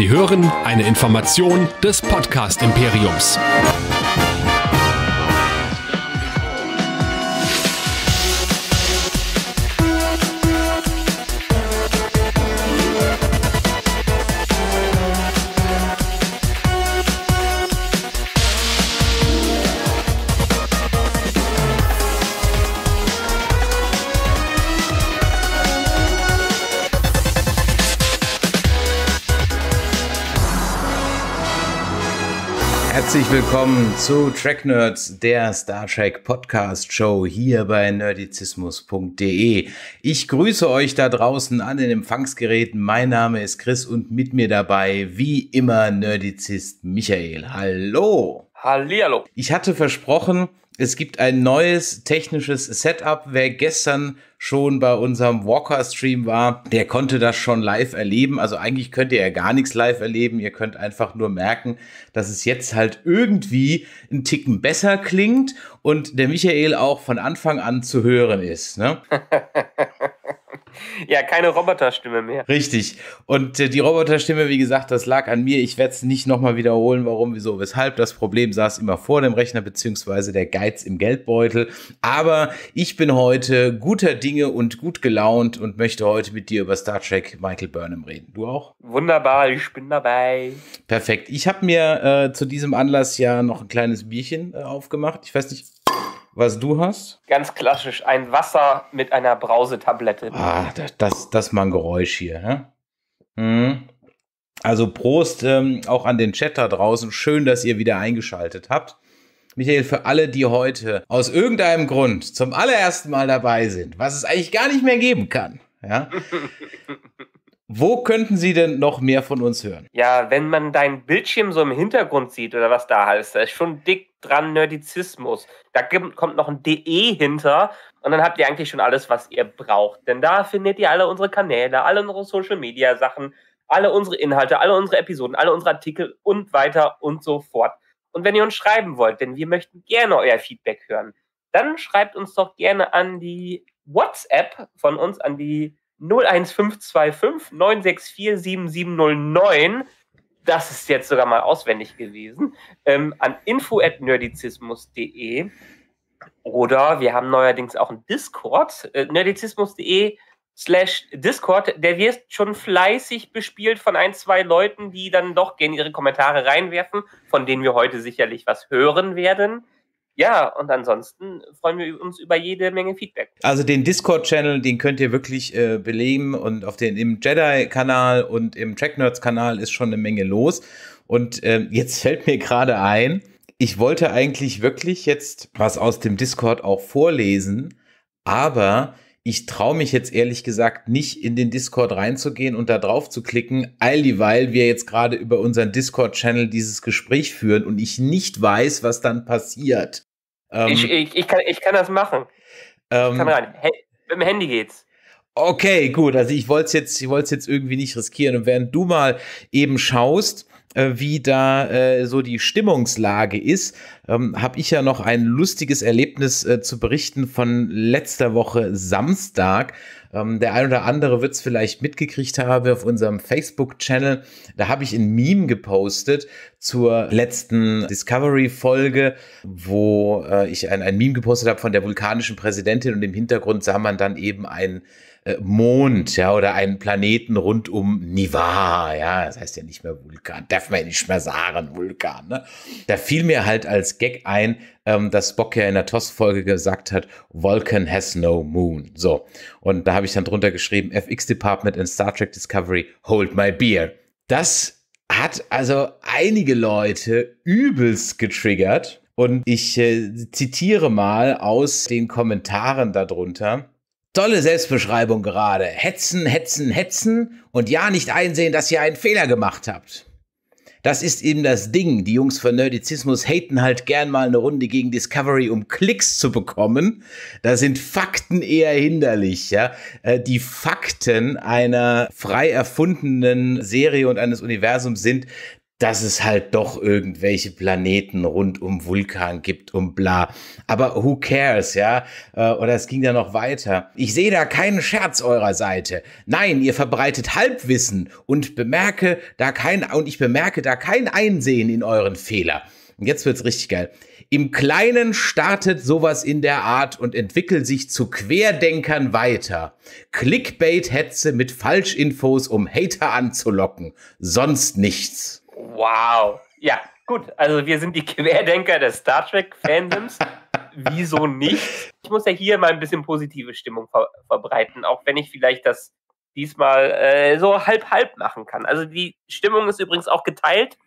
Sie hören eine Information des Podcast Imperiums. Herzlich willkommen zu Track Nerds, der Star Trek Podcast Show hier bei nerdizismus.de. Ich grüße euch da draußen an den Empfangsgeräten. Mein Name ist Chris und mit mir dabei wie immer Nerdizist Michael. Hallo. Hallihallo. Ich hatte versprochen, es gibt ein neues technisches Setup. Wer gestern schon bei unserem Walker-Stream war, der konnte das schon live erleben. Also eigentlich könnt ihr ja gar nichts live erleben. Ihr könnt einfach nur merken, dass es jetzt halt irgendwie einen Ticken besser klingt und der Michael auch von Anfang an zu hören ist. Ne? Ja, keine Roboterstimme mehr. Richtig. Und äh, die Roboterstimme, wie gesagt, das lag an mir. Ich werde es nicht nochmal wiederholen, warum, wieso, weshalb. Das Problem saß immer vor dem Rechner, beziehungsweise der Geiz im Geldbeutel. Aber ich bin heute guter Dinge und gut gelaunt und möchte heute mit dir über Star Trek Michael Burnham reden. Du auch? Wunderbar, ich bin dabei. Perfekt. Ich habe mir äh, zu diesem Anlass ja noch ein kleines Bierchen äh, aufgemacht. Ich weiß nicht, was du hast? Ganz klassisch, ein Wasser mit einer Brausetablette. Ah, das, das, das mal ein Geräusch hier. Ne? Mhm. Also Prost ähm, auch an den Chat da draußen. Schön, dass ihr wieder eingeschaltet habt. Michael, für alle, die heute aus irgendeinem Grund zum allerersten Mal dabei sind, was es eigentlich gar nicht mehr geben kann, ja, wo könnten Sie denn noch mehr von uns hören? Ja, wenn man dein Bildschirm so im Hintergrund sieht oder was da heißt, halt da ist schon dick dran Nerdizismus. Da kommt noch ein DE hinter und dann habt ihr eigentlich schon alles, was ihr braucht. Denn da findet ihr alle unsere Kanäle, alle unsere Social Media Sachen, alle unsere Inhalte, alle unsere Episoden, alle unsere Artikel und weiter und so fort. Und wenn ihr uns schreiben wollt, denn wir möchten gerne euer Feedback hören, dann schreibt uns doch gerne an die WhatsApp von uns, an die 01525 964 7709 das ist jetzt sogar mal auswendig gewesen, ähm, an info.nerdizismus.de oder wir haben neuerdings auch einen Discord, äh, nerdizismus.de slash Discord, der wird schon fleißig bespielt von ein, zwei Leuten, die dann doch gerne ihre Kommentare reinwerfen, von denen wir heute sicherlich was hören werden ja, und ansonsten freuen wir uns über jede Menge Feedback. Also den Discord-Channel, den könnt ihr wirklich äh, beleben und auf den im Jedi-Kanal und im Track-Nerds-Kanal ist schon eine Menge los. Und äh, jetzt fällt mir gerade ein, ich wollte eigentlich wirklich jetzt was aus dem Discord auch vorlesen, aber ich traue mich jetzt ehrlich gesagt nicht in den Discord reinzugehen und da drauf zu klicken, all dieweil wir jetzt gerade über unseren Discord-Channel dieses Gespräch führen und ich nicht weiß, was dann passiert. Ähm, ich, ich, ich, kann, ich kann das machen. Ähm, ich kann ähm, rein. Hey, mit dem Handy geht's. Okay, gut. Also ich wollte es jetzt, jetzt irgendwie nicht riskieren. Und während du mal eben schaust, äh, wie da äh, so die Stimmungslage ist, ähm, habe ich ja noch ein lustiges Erlebnis äh, zu berichten von letzter Woche Samstag. Ähm, der ein oder andere wird es vielleicht mitgekriegt haben auf unserem Facebook-Channel. Da habe ich ein Meme gepostet zur letzten Discovery-Folge, wo äh, ich ein, ein Meme gepostet habe von der vulkanischen Präsidentin und im Hintergrund sah man dann eben ein äh, Mond, ja, oder einen Planeten rund um Nivar, ja, das heißt ja nicht mehr Vulkan, darf man ja nicht mehr sagen, Vulkan, ne? Da fiel mir halt als Gag ein, ähm, dass Bock ja in der TOS-Folge gesagt hat, Vulcan has no moon, so. Und da habe ich dann drunter geschrieben, FX-Department in Star Trek Discovery, hold my beer. Das hat also einige Leute übelst getriggert. Und ich äh, zitiere mal aus den Kommentaren darunter. Tolle Selbstbeschreibung gerade. Hetzen, hetzen, hetzen und ja nicht einsehen, dass ihr einen Fehler gemacht habt. Das ist eben das Ding. Die Jungs von Nerdizismus haten halt gern mal eine Runde gegen Discovery, um Klicks zu bekommen. Da sind Fakten eher hinderlich, ja. Äh, die Fakten einer frei erfundenen Serie und eines Universums sind, dass es halt doch irgendwelche Planeten rund um Vulkan gibt und bla. Aber who cares, ja? Äh, oder es ging ja noch weiter. Ich sehe da keinen Scherz eurer Seite. Nein, ihr verbreitet Halbwissen und bemerke da kein, und ich bemerke da kein Einsehen in euren Fehler. Und jetzt wird's richtig geil. Im Kleinen startet sowas in der Art und entwickelt sich zu Querdenkern weiter. Clickbait-Hetze mit Falschinfos, um Hater anzulocken. Sonst nichts. Wow. Ja, gut. Also wir sind die Querdenker des Star Trek-Fandoms. Wieso nicht? Ich muss ja hier mal ein bisschen positive Stimmung ver verbreiten, auch wenn ich vielleicht das diesmal äh, so halb-halb machen kann. Also die Stimmung ist übrigens auch geteilt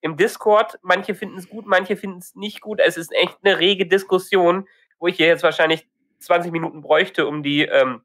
im Discord. Manche finden es gut, manche finden es nicht gut. Es ist echt eine rege Diskussion, wo ich hier jetzt wahrscheinlich 20 Minuten bräuchte, um die ähm,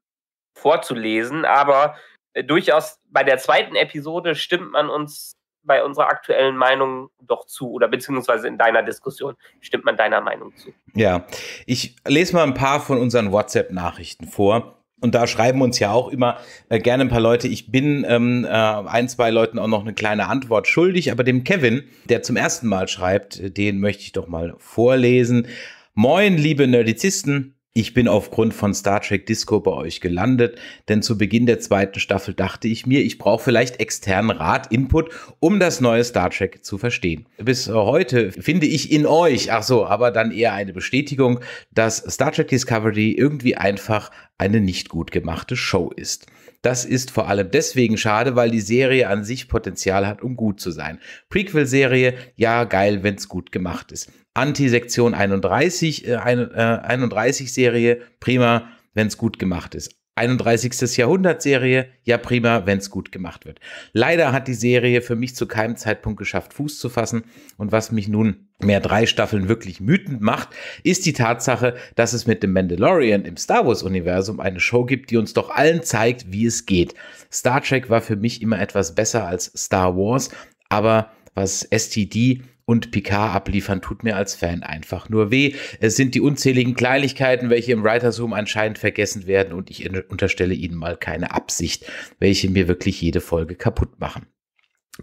vorzulesen. Aber äh, durchaus bei der zweiten Episode stimmt man uns bei unserer aktuellen Meinung doch zu oder beziehungsweise in deiner Diskussion stimmt man deiner Meinung zu. Ja, ich lese mal ein paar von unseren WhatsApp-Nachrichten vor. Und da schreiben uns ja auch immer äh, gerne ein paar Leute. Ich bin ähm, äh, ein, zwei Leuten auch noch eine kleine Antwort schuldig, aber dem Kevin, der zum ersten Mal schreibt, äh, den möchte ich doch mal vorlesen. Moin, liebe Nerdizisten. Ich bin aufgrund von Star Trek Disco bei euch gelandet, denn zu Beginn der zweiten Staffel dachte ich mir, ich brauche vielleicht externen Rat, Input, um das neue Star Trek zu verstehen. Bis heute finde ich in euch, ach so, aber dann eher eine Bestätigung, dass Star Trek Discovery irgendwie einfach eine nicht gut gemachte Show ist. Das ist vor allem deswegen schade, weil die Serie an sich Potenzial hat, um gut zu sein. Prequel-Serie, ja, geil, wenn's gut gemacht ist. Anti-Sektion 31, äh, 31 äh, Serie, prima, wenn es gut gemacht ist. 31. Jahrhundert-Serie, ja prima, wenn es gut gemacht wird. Leider hat die Serie für mich zu keinem Zeitpunkt geschafft, Fuß zu fassen. Und was mich nun mehr drei Staffeln wirklich wütend macht, ist die Tatsache, dass es mit dem Mandalorian im Star Wars-Universum eine Show gibt, die uns doch allen zeigt, wie es geht. Star Trek war für mich immer etwas besser als Star Wars, aber was STD und Picard abliefern, tut mir als Fan einfach nur weh. Es sind die unzähligen Kleinigkeiten, welche im Writers Room anscheinend vergessen werden und ich unterstelle Ihnen mal keine Absicht, welche mir wirklich jede Folge kaputt machen.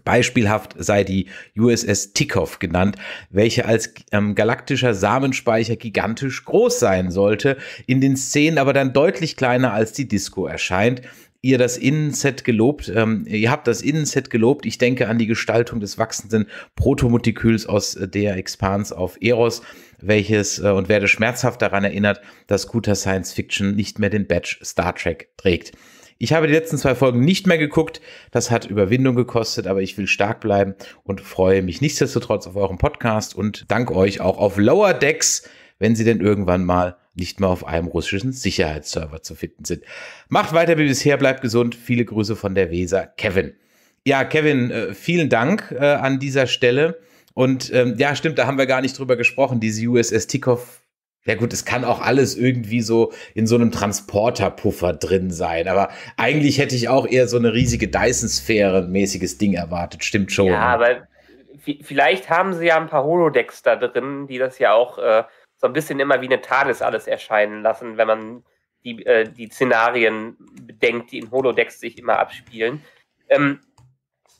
Beispielhaft sei die USS Tikhov genannt, welche als ähm, galaktischer Samenspeicher gigantisch groß sein sollte, in den Szenen aber dann deutlich kleiner als die Disco erscheint, ihr das Innenset gelobt. Ähm, ihr habt das Innenset gelobt. Ich denke an die Gestaltung des wachsenden Protomutiküls aus äh, der Expans auf Eros, welches äh, und werde schmerzhaft daran erinnert, dass guter Science Fiction nicht mehr den Badge Star Trek trägt. Ich habe die letzten zwei Folgen nicht mehr geguckt. Das hat Überwindung gekostet, aber ich will stark bleiben und freue mich nichtsdestotrotz auf euren Podcast und danke euch auch auf Lower Decks, wenn sie denn irgendwann mal nicht mehr auf einem russischen Sicherheitsserver zu finden sind. Macht weiter wie bisher, bleibt gesund. Viele Grüße von der Weser, Kevin. Ja, Kevin, äh, vielen Dank äh, an dieser Stelle. Und ähm, ja, stimmt, da haben wir gar nicht drüber gesprochen, diese USS Tikhov, Ja gut, es kann auch alles irgendwie so in so einem Transporterpuffer drin sein, aber eigentlich hätte ich auch eher so eine riesige Dyson-Sphäre-mäßiges Ding erwartet, stimmt schon. Ja, aber vielleicht haben sie ja ein paar Holodecks da drin, die das ja auch äh, so ein bisschen immer wie eine TARDIS alles erscheinen lassen, wenn man die, äh, die Szenarien bedenkt, die in Holodecks sich immer abspielen. Ähm,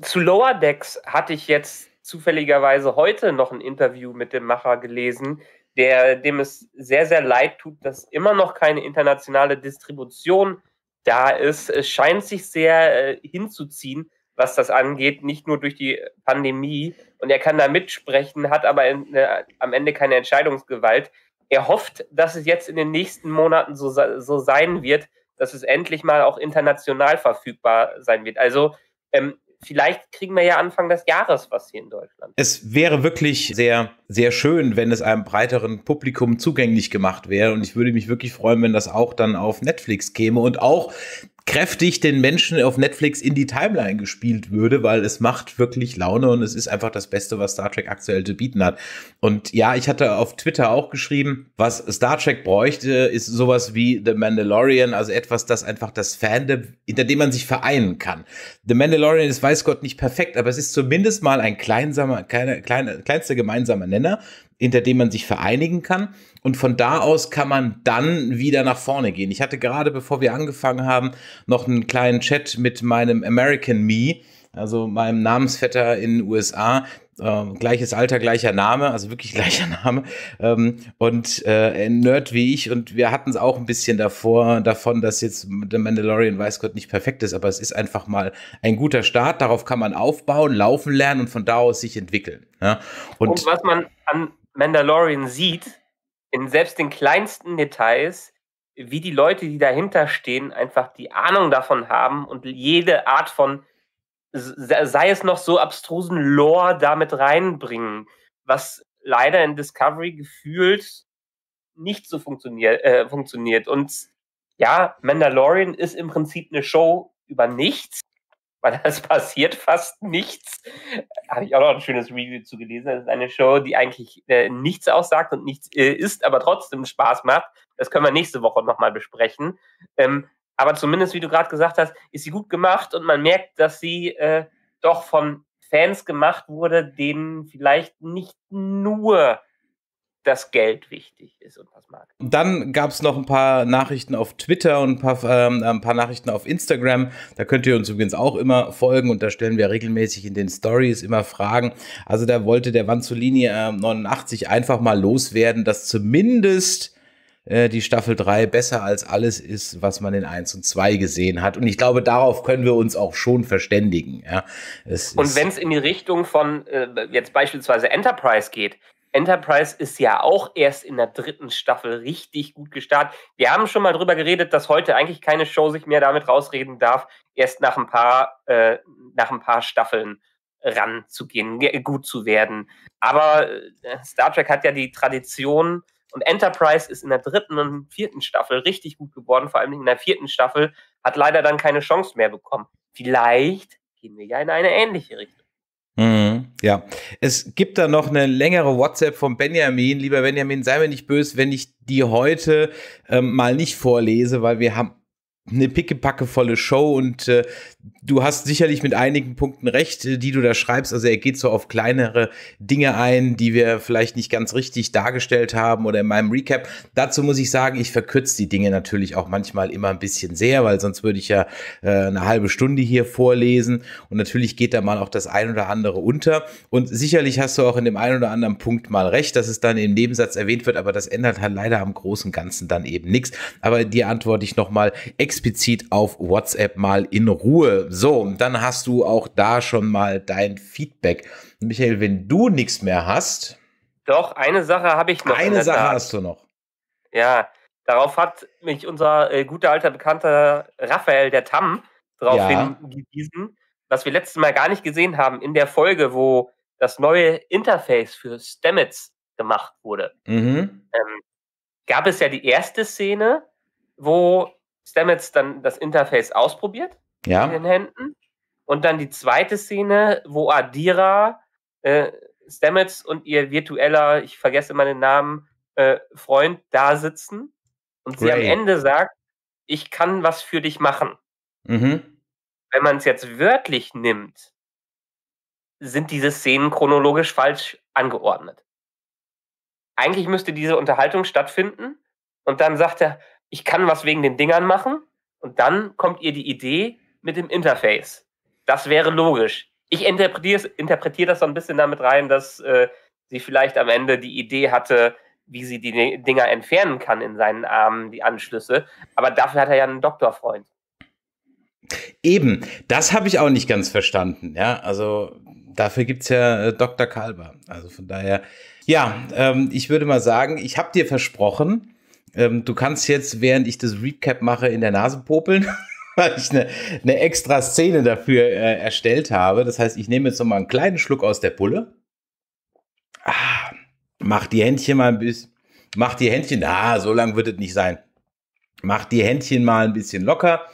zu Lower Decks hatte ich jetzt zufälligerweise heute noch ein Interview mit dem Macher gelesen, der, dem es sehr, sehr leid tut, dass immer noch keine internationale Distribution da ist. Es scheint sich sehr äh, hinzuziehen, was das angeht, nicht nur durch die Pandemie, und er kann da mitsprechen, hat aber in, äh, am Ende keine Entscheidungsgewalt. Er hofft, dass es jetzt in den nächsten Monaten so, so sein wird, dass es endlich mal auch international verfügbar sein wird. Also ähm, vielleicht kriegen wir ja Anfang des Jahres was hier in Deutschland. Es wäre wirklich sehr, sehr schön, wenn es einem breiteren Publikum zugänglich gemacht wäre. Und ich würde mich wirklich freuen, wenn das auch dann auf Netflix käme und auch kräftig den Menschen auf Netflix in die Timeline gespielt würde, weil es macht wirklich Laune und es ist einfach das Beste, was Star Trek aktuell zu bieten hat. Und ja, ich hatte auf Twitter auch geschrieben, was Star Trek bräuchte, ist sowas wie The Mandalorian, also etwas, das einfach das Fandom, hinter dem man sich vereinen kann. The Mandalorian ist weiß Gott nicht perfekt, aber es ist zumindest mal ein kleinsamer, kleiner, kleiner, kleinster gemeinsamer Nenner, hinter dem man sich vereinigen kann. Und von da aus kann man dann wieder nach vorne gehen. Ich hatte gerade, bevor wir angefangen haben, noch einen kleinen Chat mit meinem American Me, also meinem Namensvetter in den USA. Ähm, gleiches Alter, gleicher Name, also wirklich gleicher Name. Ähm, und äh, Nerd wie ich. Und wir hatten es auch ein bisschen davor, davon, dass jetzt The Mandalorian weiß Gott nicht perfekt ist, aber es ist einfach mal ein guter Start. Darauf kann man aufbauen, laufen lernen und von da aus sich entwickeln. Ja? Und, und was man an Mandalorian sieht, in selbst den kleinsten Details, wie die Leute, die dahinter stehen, einfach die Ahnung davon haben und jede Art von, sei es noch so abstrusen Lore damit reinbringen, was leider in Discovery gefühlt nicht so funktioniert. Äh, funktioniert. Und ja, Mandalorian ist im Prinzip eine Show über nichts, weil es passiert fast nichts. Habe ich auch noch ein schönes Review zu gelesen. Das ist eine Show, die eigentlich äh, nichts aussagt und nichts äh, ist, aber trotzdem Spaß macht. Das können wir nächste Woche nochmal besprechen. Ähm, aber zumindest, wie du gerade gesagt hast, ist sie gut gemacht und man merkt, dass sie äh, doch von Fans gemacht wurde, denen vielleicht nicht nur das Geld wichtig ist und was mag. Dann gab es noch ein paar Nachrichten auf Twitter und ein paar, ähm, äh, ein paar, Nachrichten auf Instagram. Da könnt ihr uns übrigens auch immer folgen und da stellen wir regelmäßig in den Stories immer Fragen. Also da wollte der Vanzolini äh, 89 einfach mal loswerden, dass zumindest äh, die Staffel 3 besser als alles ist, was man in 1 und 2 gesehen hat. Und ich glaube, darauf können wir uns auch schon verständigen. Ja. und wenn es in die Richtung von äh, jetzt beispielsweise Enterprise geht, Enterprise ist ja auch erst in der dritten Staffel richtig gut gestartet. Wir haben schon mal drüber geredet, dass heute eigentlich keine Show sich mehr damit rausreden darf, erst nach ein paar, äh, nach ein paar Staffeln ranzugehen, gut zu werden. Aber äh, Star Trek hat ja die Tradition und Enterprise ist in der dritten und vierten Staffel richtig gut geworden, vor allem in der vierten Staffel, hat leider dann keine Chance mehr bekommen. Vielleicht gehen wir ja in eine ähnliche Richtung. Mhm. Ja, es gibt da noch eine längere WhatsApp von Benjamin. Lieber Benjamin, sei mir nicht böse, wenn ich die heute ähm, mal nicht vorlese, weil wir haben eine pickepackevolle Show und äh, du hast sicherlich mit einigen Punkten recht, äh, die du da schreibst. Also er geht so auf kleinere Dinge ein, die wir vielleicht nicht ganz richtig dargestellt haben oder in meinem Recap. Dazu muss ich sagen, ich verkürze die Dinge natürlich auch manchmal immer ein bisschen sehr, weil sonst würde ich ja äh, eine halbe Stunde hier vorlesen und natürlich geht da mal auch das ein oder andere unter. Und sicherlich hast du auch in dem einen oder anderen Punkt mal recht, dass es dann im Nebensatz erwähnt wird, aber das ändert halt leider am großen Ganzen dann eben nichts. Aber dir antworte ich nochmal explizit explizit auf WhatsApp mal in Ruhe. So, dann hast du auch da schon mal dein Feedback. Michael, wenn du nichts mehr hast. Doch, eine Sache habe ich noch. Eine Sache Tat. hast du noch. Ja, darauf hat mich unser äh, guter alter Bekannter Raphael der Tam darauf ja. hingewiesen, was wir letztes Mal gar nicht gesehen haben in der Folge, wo das neue Interface für Stamets gemacht wurde. Mhm. Ähm, gab es ja die erste Szene, wo Stamets dann das Interface ausprobiert ja. in den Händen. Und dann die zweite Szene, wo Adira, äh, Stamets und ihr virtueller, ich vergesse meinen Namen, äh, Freund da sitzen und Great. sie am Ende sagt, ich kann was für dich machen. Mhm. Wenn man es jetzt wörtlich nimmt, sind diese Szenen chronologisch falsch angeordnet. Eigentlich müsste diese Unterhaltung stattfinden und dann sagt er, ich kann was wegen den Dingern machen und dann kommt ihr die Idee mit dem Interface. Das wäre logisch. Ich interpretiere interpretier das so ein bisschen damit rein, dass äh, sie vielleicht am Ende die Idee hatte, wie sie die Dinger entfernen kann in seinen Armen, die Anschlüsse. Aber dafür hat er ja einen Doktorfreund. Eben, das habe ich auch nicht ganz verstanden. Ja, also dafür gibt es ja äh, Dr. Kalber. Also von daher, ja, ähm, ich würde mal sagen, ich habe dir versprochen, ähm, du kannst jetzt, während ich das Recap mache, in der Nase popeln, weil ich eine, eine extra Szene dafür äh, erstellt habe. Das heißt, ich nehme jetzt nochmal einen kleinen Schluck aus der Pulle. Ah, mach die Händchen mal ein bisschen. Mach die Händchen, na, so lang wird es nicht sein. Mach die Händchen mal ein bisschen locker.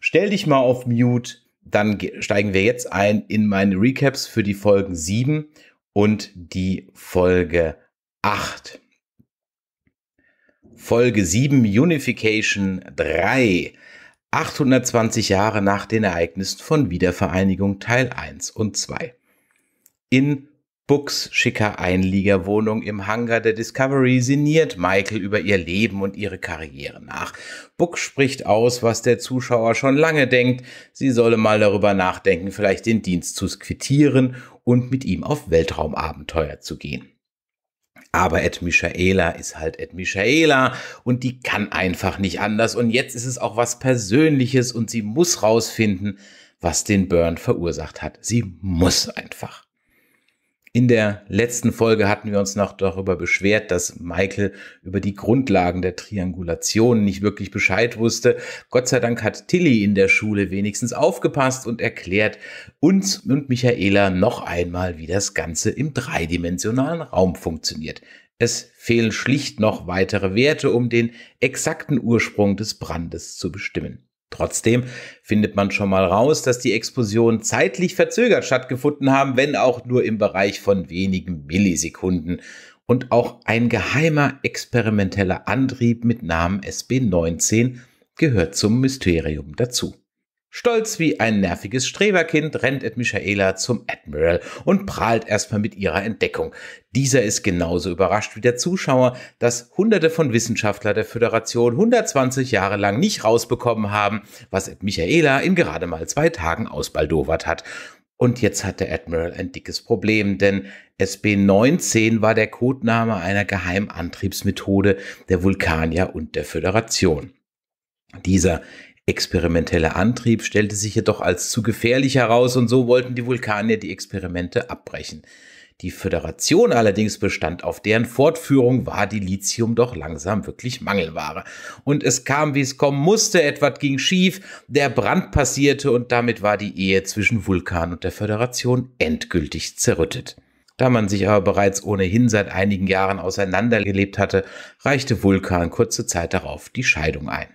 Stell dich mal auf Mute. Dann steigen wir jetzt ein in meine Recaps für die Folgen 7 und die Folge 8. Folge 7 Unification 3. 820 Jahre nach den Ereignissen von Wiedervereinigung Teil 1 und 2. In Books schicker Einliegerwohnung im Hangar der Discovery sinniert Michael über ihr Leben und ihre Karriere nach. Buck spricht aus, was der Zuschauer schon lange denkt. Sie solle mal darüber nachdenken, vielleicht den Dienst zu quittieren und mit ihm auf Weltraumabenteuer zu gehen. Aber Ed Michaela ist halt Ed Michaela und die kann einfach nicht anders. Und jetzt ist es auch was Persönliches und sie muss rausfinden, was den Burn verursacht hat. Sie muss einfach. In der letzten Folge hatten wir uns noch darüber beschwert, dass Michael über die Grundlagen der Triangulation nicht wirklich Bescheid wusste. Gott sei Dank hat Tilly in der Schule wenigstens aufgepasst und erklärt uns und Michaela noch einmal, wie das Ganze im dreidimensionalen Raum funktioniert. Es fehlen schlicht noch weitere Werte, um den exakten Ursprung des Brandes zu bestimmen. Trotzdem findet man schon mal raus, dass die Explosionen zeitlich verzögert stattgefunden haben, wenn auch nur im Bereich von wenigen Millisekunden. Und auch ein geheimer experimenteller Antrieb mit Namen SB19 gehört zum Mysterium dazu. Stolz wie ein nerviges Streberkind rennt Ed Michaela zum Admiral und prahlt erstmal mit ihrer Entdeckung. Dieser ist genauso überrascht wie der Zuschauer, dass hunderte von Wissenschaftlern der Föderation 120 Jahre lang nicht rausbekommen haben, was Ed Michaela in gerade mal zwei Tagen ausbaldowert hat. Und jetzt hat der Admiral ein dickes Problem, denn SB-19 war der Codename einer geheimen Antriebsmethode der Vulkanier und der Föderation. Dieser experimenteller Antrieb stellte sich jedoch als zu gefährlich heraus und so wollten die Vulkanier die Experimente abbrechen. Die Föderation allerdings bestand, auf deren Fortführung war die Lithium doch langsam wirklich Mangelware. Und es kam, wie es kommen musste, etwas ging schief, der Brand passierte und damit war die Ehe zwischen Vulkan und der Föderation endgültig zerrüttet. Da man sich aber bereits ohnehin seit einigen Jahren auseinandergelebt hatte, reichte Vulkan kurze Zeit darauf die Scheidung ein.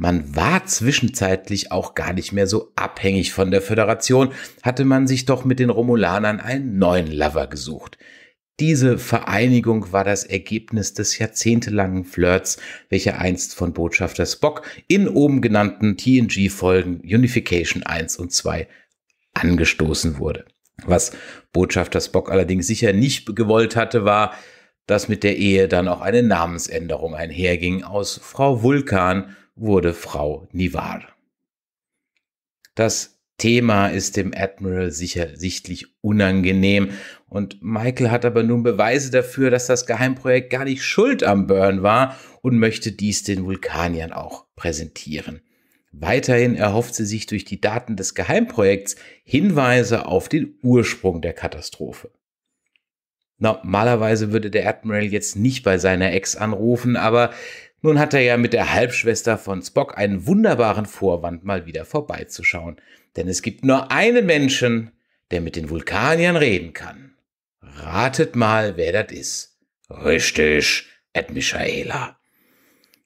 Man war zwischenzeitlich auch gar nicht mehr so abhängig von der Föderation, hatte man sich doch mit den Romulanern einen neuen Lover gesucht. Diese Vereinigung war das Ergebnis des jahrzehntelangen Flirts, welcher einst von Botschafter Spock in oben genannten TNG-Folgen Unification 1 und 2 angestoßen wurde. Was Botschafter Spock allerdings sicher nicht gewollt hatte, war, dass mit der Ehe dann auch eine Namensänderung einherging aus Frau Vulkan wurde Frau Nivar. Das Thema ist dem Admiral sicher sichtlich unangenehm und Michael hat aber nun Beweise dafür, dass das Geheimprojekt gar nicht schuld am Burn war und möchte dies den Vulkaniern auch präsentieren. Weiterhin erhofft sie sich durch die Daten des Geheimprojekts Hinweise auf den Ursprung der Katastrophe. Normalerweise würde der Admiral jetzt nicht bei seiner Ex anrufen, aber nun hat er ja mit der Halbschwester von Spock einen wunderbaren Vorwand, mal wieder vorbeizuschauen. Denn es gibt nur einen Menschen, der mit den Vulkaniern reden kann. Ratet mal, wer das ist. Richtig, Ed Michaela.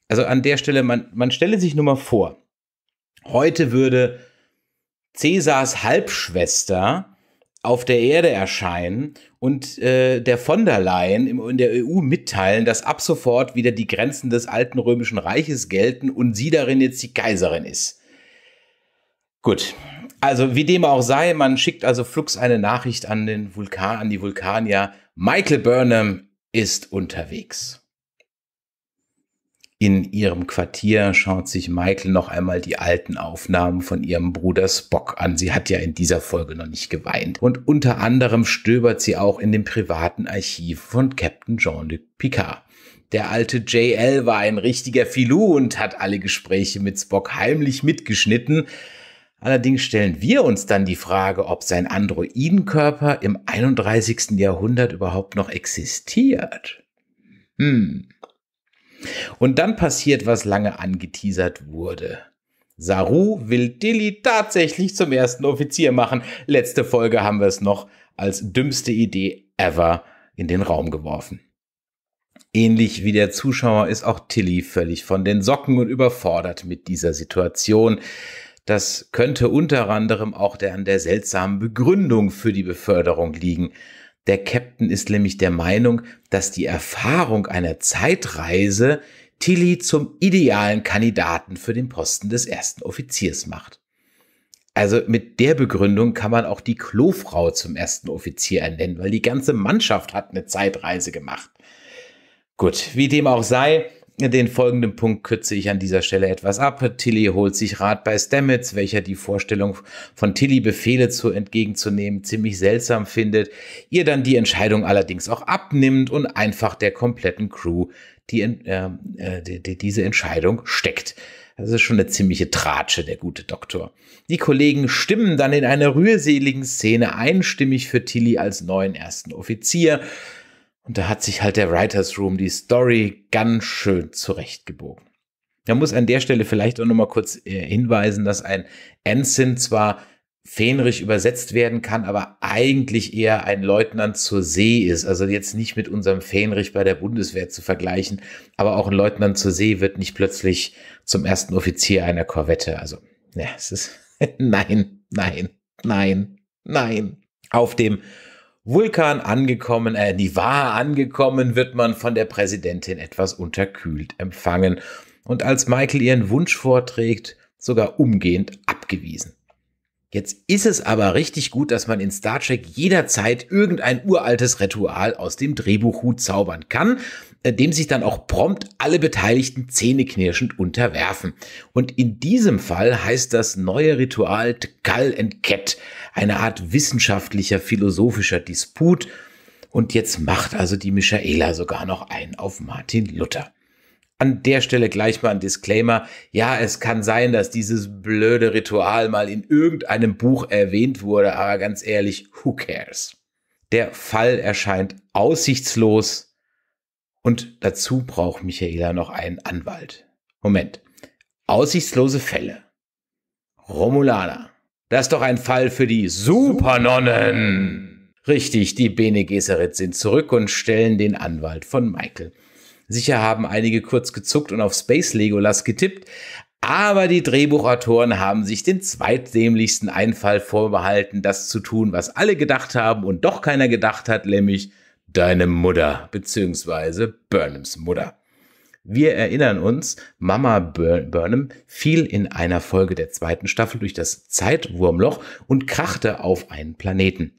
Also an der Stelle, man, man stelle sich nur mal vor, heute würde Cäsars Halbschwester auf der Erde erscheinen und äh, der von der Leyen im, in der EU mitteilen, dass ab sofort wieder die Grenzen des alten römischen Reiches gelten und sie darin jetzt die Kaiserin ist. Gut. Also wie dem auch sei, man schickt also flugs eine Nachricht an den Vulkan, an die Vulkanier. Michael Burnham ist unterwegs. In ihrem Quartier schaut sich Michael noch einmal die alten Aufnahmen von ihrem Bruder Spock an. Sie hat ja in dieser Folge noch nicht geweint. Und unter anderem stöbert sie auch in dem privaten Archiv von Captain Jean-Luc Picard. Der alte JL war ein richtiger Filou und hat alle Gespräche mit Spock heimlich mitgeschnitten. Allerdings stellen wir uns dann die Frage, ob sein Androidenkörper im 31. Jahrhundert überhaupt noch existiert. Hm, und dann passiert, was lange angeteasert wurde. Saru will Dilly tatsächlich zum ersten Offizier machen. Letzte Folge haben wir es noch als dümmste Idee ever in den Raum geworfen. Ähnlich wie der Zuschauer ist auch Tilly völlig von den Socken und überfordert mit dieser Situation. Das könnte unter anderem auch der an der seltsamen Begründung für die Beförderung liegen. Der Captain ist nämlich der Meinung, dass die Erfahrung einer Zeitreise Tilly zum idealen Kandidaten für den Posten des ersten Offiziers macht. Also mit der Begründung kann man auch die Klofrau zum ersten Offizier ernennen, weil die ganze Mannschaft hat eine Zeitreise gemacht. Gut, wie dem auch sei, den folgenden Punkt kürze ich an dieser Stelle etwas ab. Tilly holt sich Rat bei Stamets, welcher die Vorstellung von Tilly Befehle zu entgegenzunehmen ziemlich seltsam findet, ihr dann die Entscheidung allerdings auch abnimmt und einfach der kompletten Crew die, ähm, äh, die, die diese Entscheidung steckt. Das ist schon eine ziemliche Tratsche, der gute Doktor. Die Kollegen stimmen dann in einer rührseligen Szene einstimmig für Tilly als neuen ersten Offizier. Und da hat sich halt der Writers Room die Story ganz schön zurechtgebogen. Da muss an der Stelle vielleicht auch nochmal kurz äh, hinweisen, dass ein Ensign zwar fähnrich übersetzt werden kann, aber eigentlich eher ein Leutnant zur See ist. Also jetzt nicht mit unserem Fähnrich bei der Bundeswehr zu vergleichen, aber auch ein Leutnant zur See wird nicht plötzlich zum ersten Offizier einer Korvette. Also, ja, ne, es ist nein, nein, nein, nein. Auf dem Vulkan angekommen, äh, Nivar angekommen, wird man von der Präsidentin etwas unterkühlt empfangen und als Michael ihren Wunsch vorträgt, sogar umgehend abgewiesen. Jetzt ist es aber richtig gut, dass man in Star Trek jederzeit irgendein uraltes Ritual aus dem Drehbuchhut zaubern kann, äh, dem sich dann auch prompt alle Beteiligten zähneknirschend unterwerfen. Und in diesem Fall heißt das neue Ritual Tkal and Ket, eine Art wissenschaftlicher, philosophischer Disput. Und jetzt macht also die Michaela sogar noch einen auf Martin Luther. An der Stelle gleich mal ein Disclaimer. Ja, es kann sein, dass dieses blöde Ritual mal in irgendeinem Buch erwähnt wurde, aber ganz ehrlich, who cares? Der Fall erscheint aussichtslos, und dazu braucht Michaela noch einen Anwalt. Moment. Aussichtslose Fälle. Romulana. Das ist doch ein Fall für die Supernonnen. Richtig, die Bene Gesserit sind zurück und stellen den Anwalt von Michael. Sicher haben einige kurz gezuckt und auf Space Legolas getippt, aber die Drehbuchautoren haben sich den zweitdämlichsten Einfall vorbehalten, das zu tun, was alle gedacht haben und doch keiner gedacht hat, nämlich deine Mutter beziehungsweise Burnhams Mutter. Wir erinnern uns, Mama Burnham fiel in einer Folge der zweiten Staffel durch das Zeitwurmloch und krachte auf einen Planeten.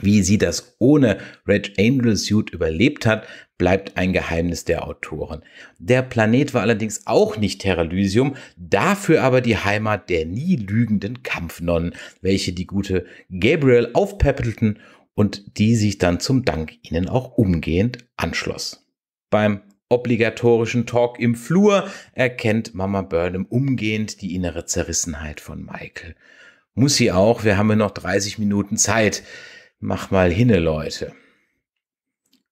Wie sie das ohne Red Angel Suit überlebt hat, bleibt ein Geheimnis der Autoren. Der Planet war allerdings auch nicht Terralysium, dafür aber die Heimat der nie lügenden Kampfnonnen, welche die gute Gabriel aufpäppelten und die sich dann zum Dank ihnen auch umgehend anschloss. Beim obligatorischen Talk im Flur erkennt Mama Burnham umgehend die innere Zerrissenheit von Michael. Muss sie auch, wir haben ja noch 30 Minuten Zeit. Mach mal hinne, Leute.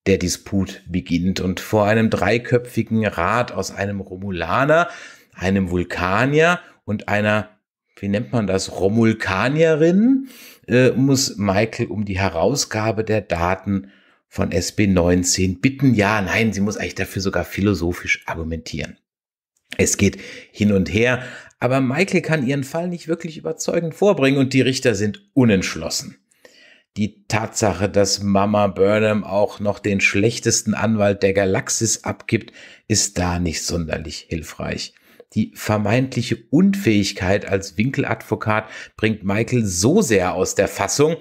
Der Disput beginnt und vor einem dreiköpfigen Rat aus einem Romulaner, einem Vulkanier und einer, wie nennt man das, Romulkanierin, äh, muss Michael um die Herausgabe der Daten von SB19 bitten. Ja, nein, sie muss eigentlich dafür sogar philosophisch argumentieren. Es geht hin und her, aber Michael kann ihren Fall nicht wirklich überzeugend vorbringen und die Richter sind unentschlossen. Die Tatsache, dass Mama Burnham auch noch den schlechtesten Anwalt der Galaxis abgibt, ist da nicht sonderlich hilfreich. Die vermeintliche Unfähigkeit als Winkeladvokat bringt Michael so sehr aus der Fassung,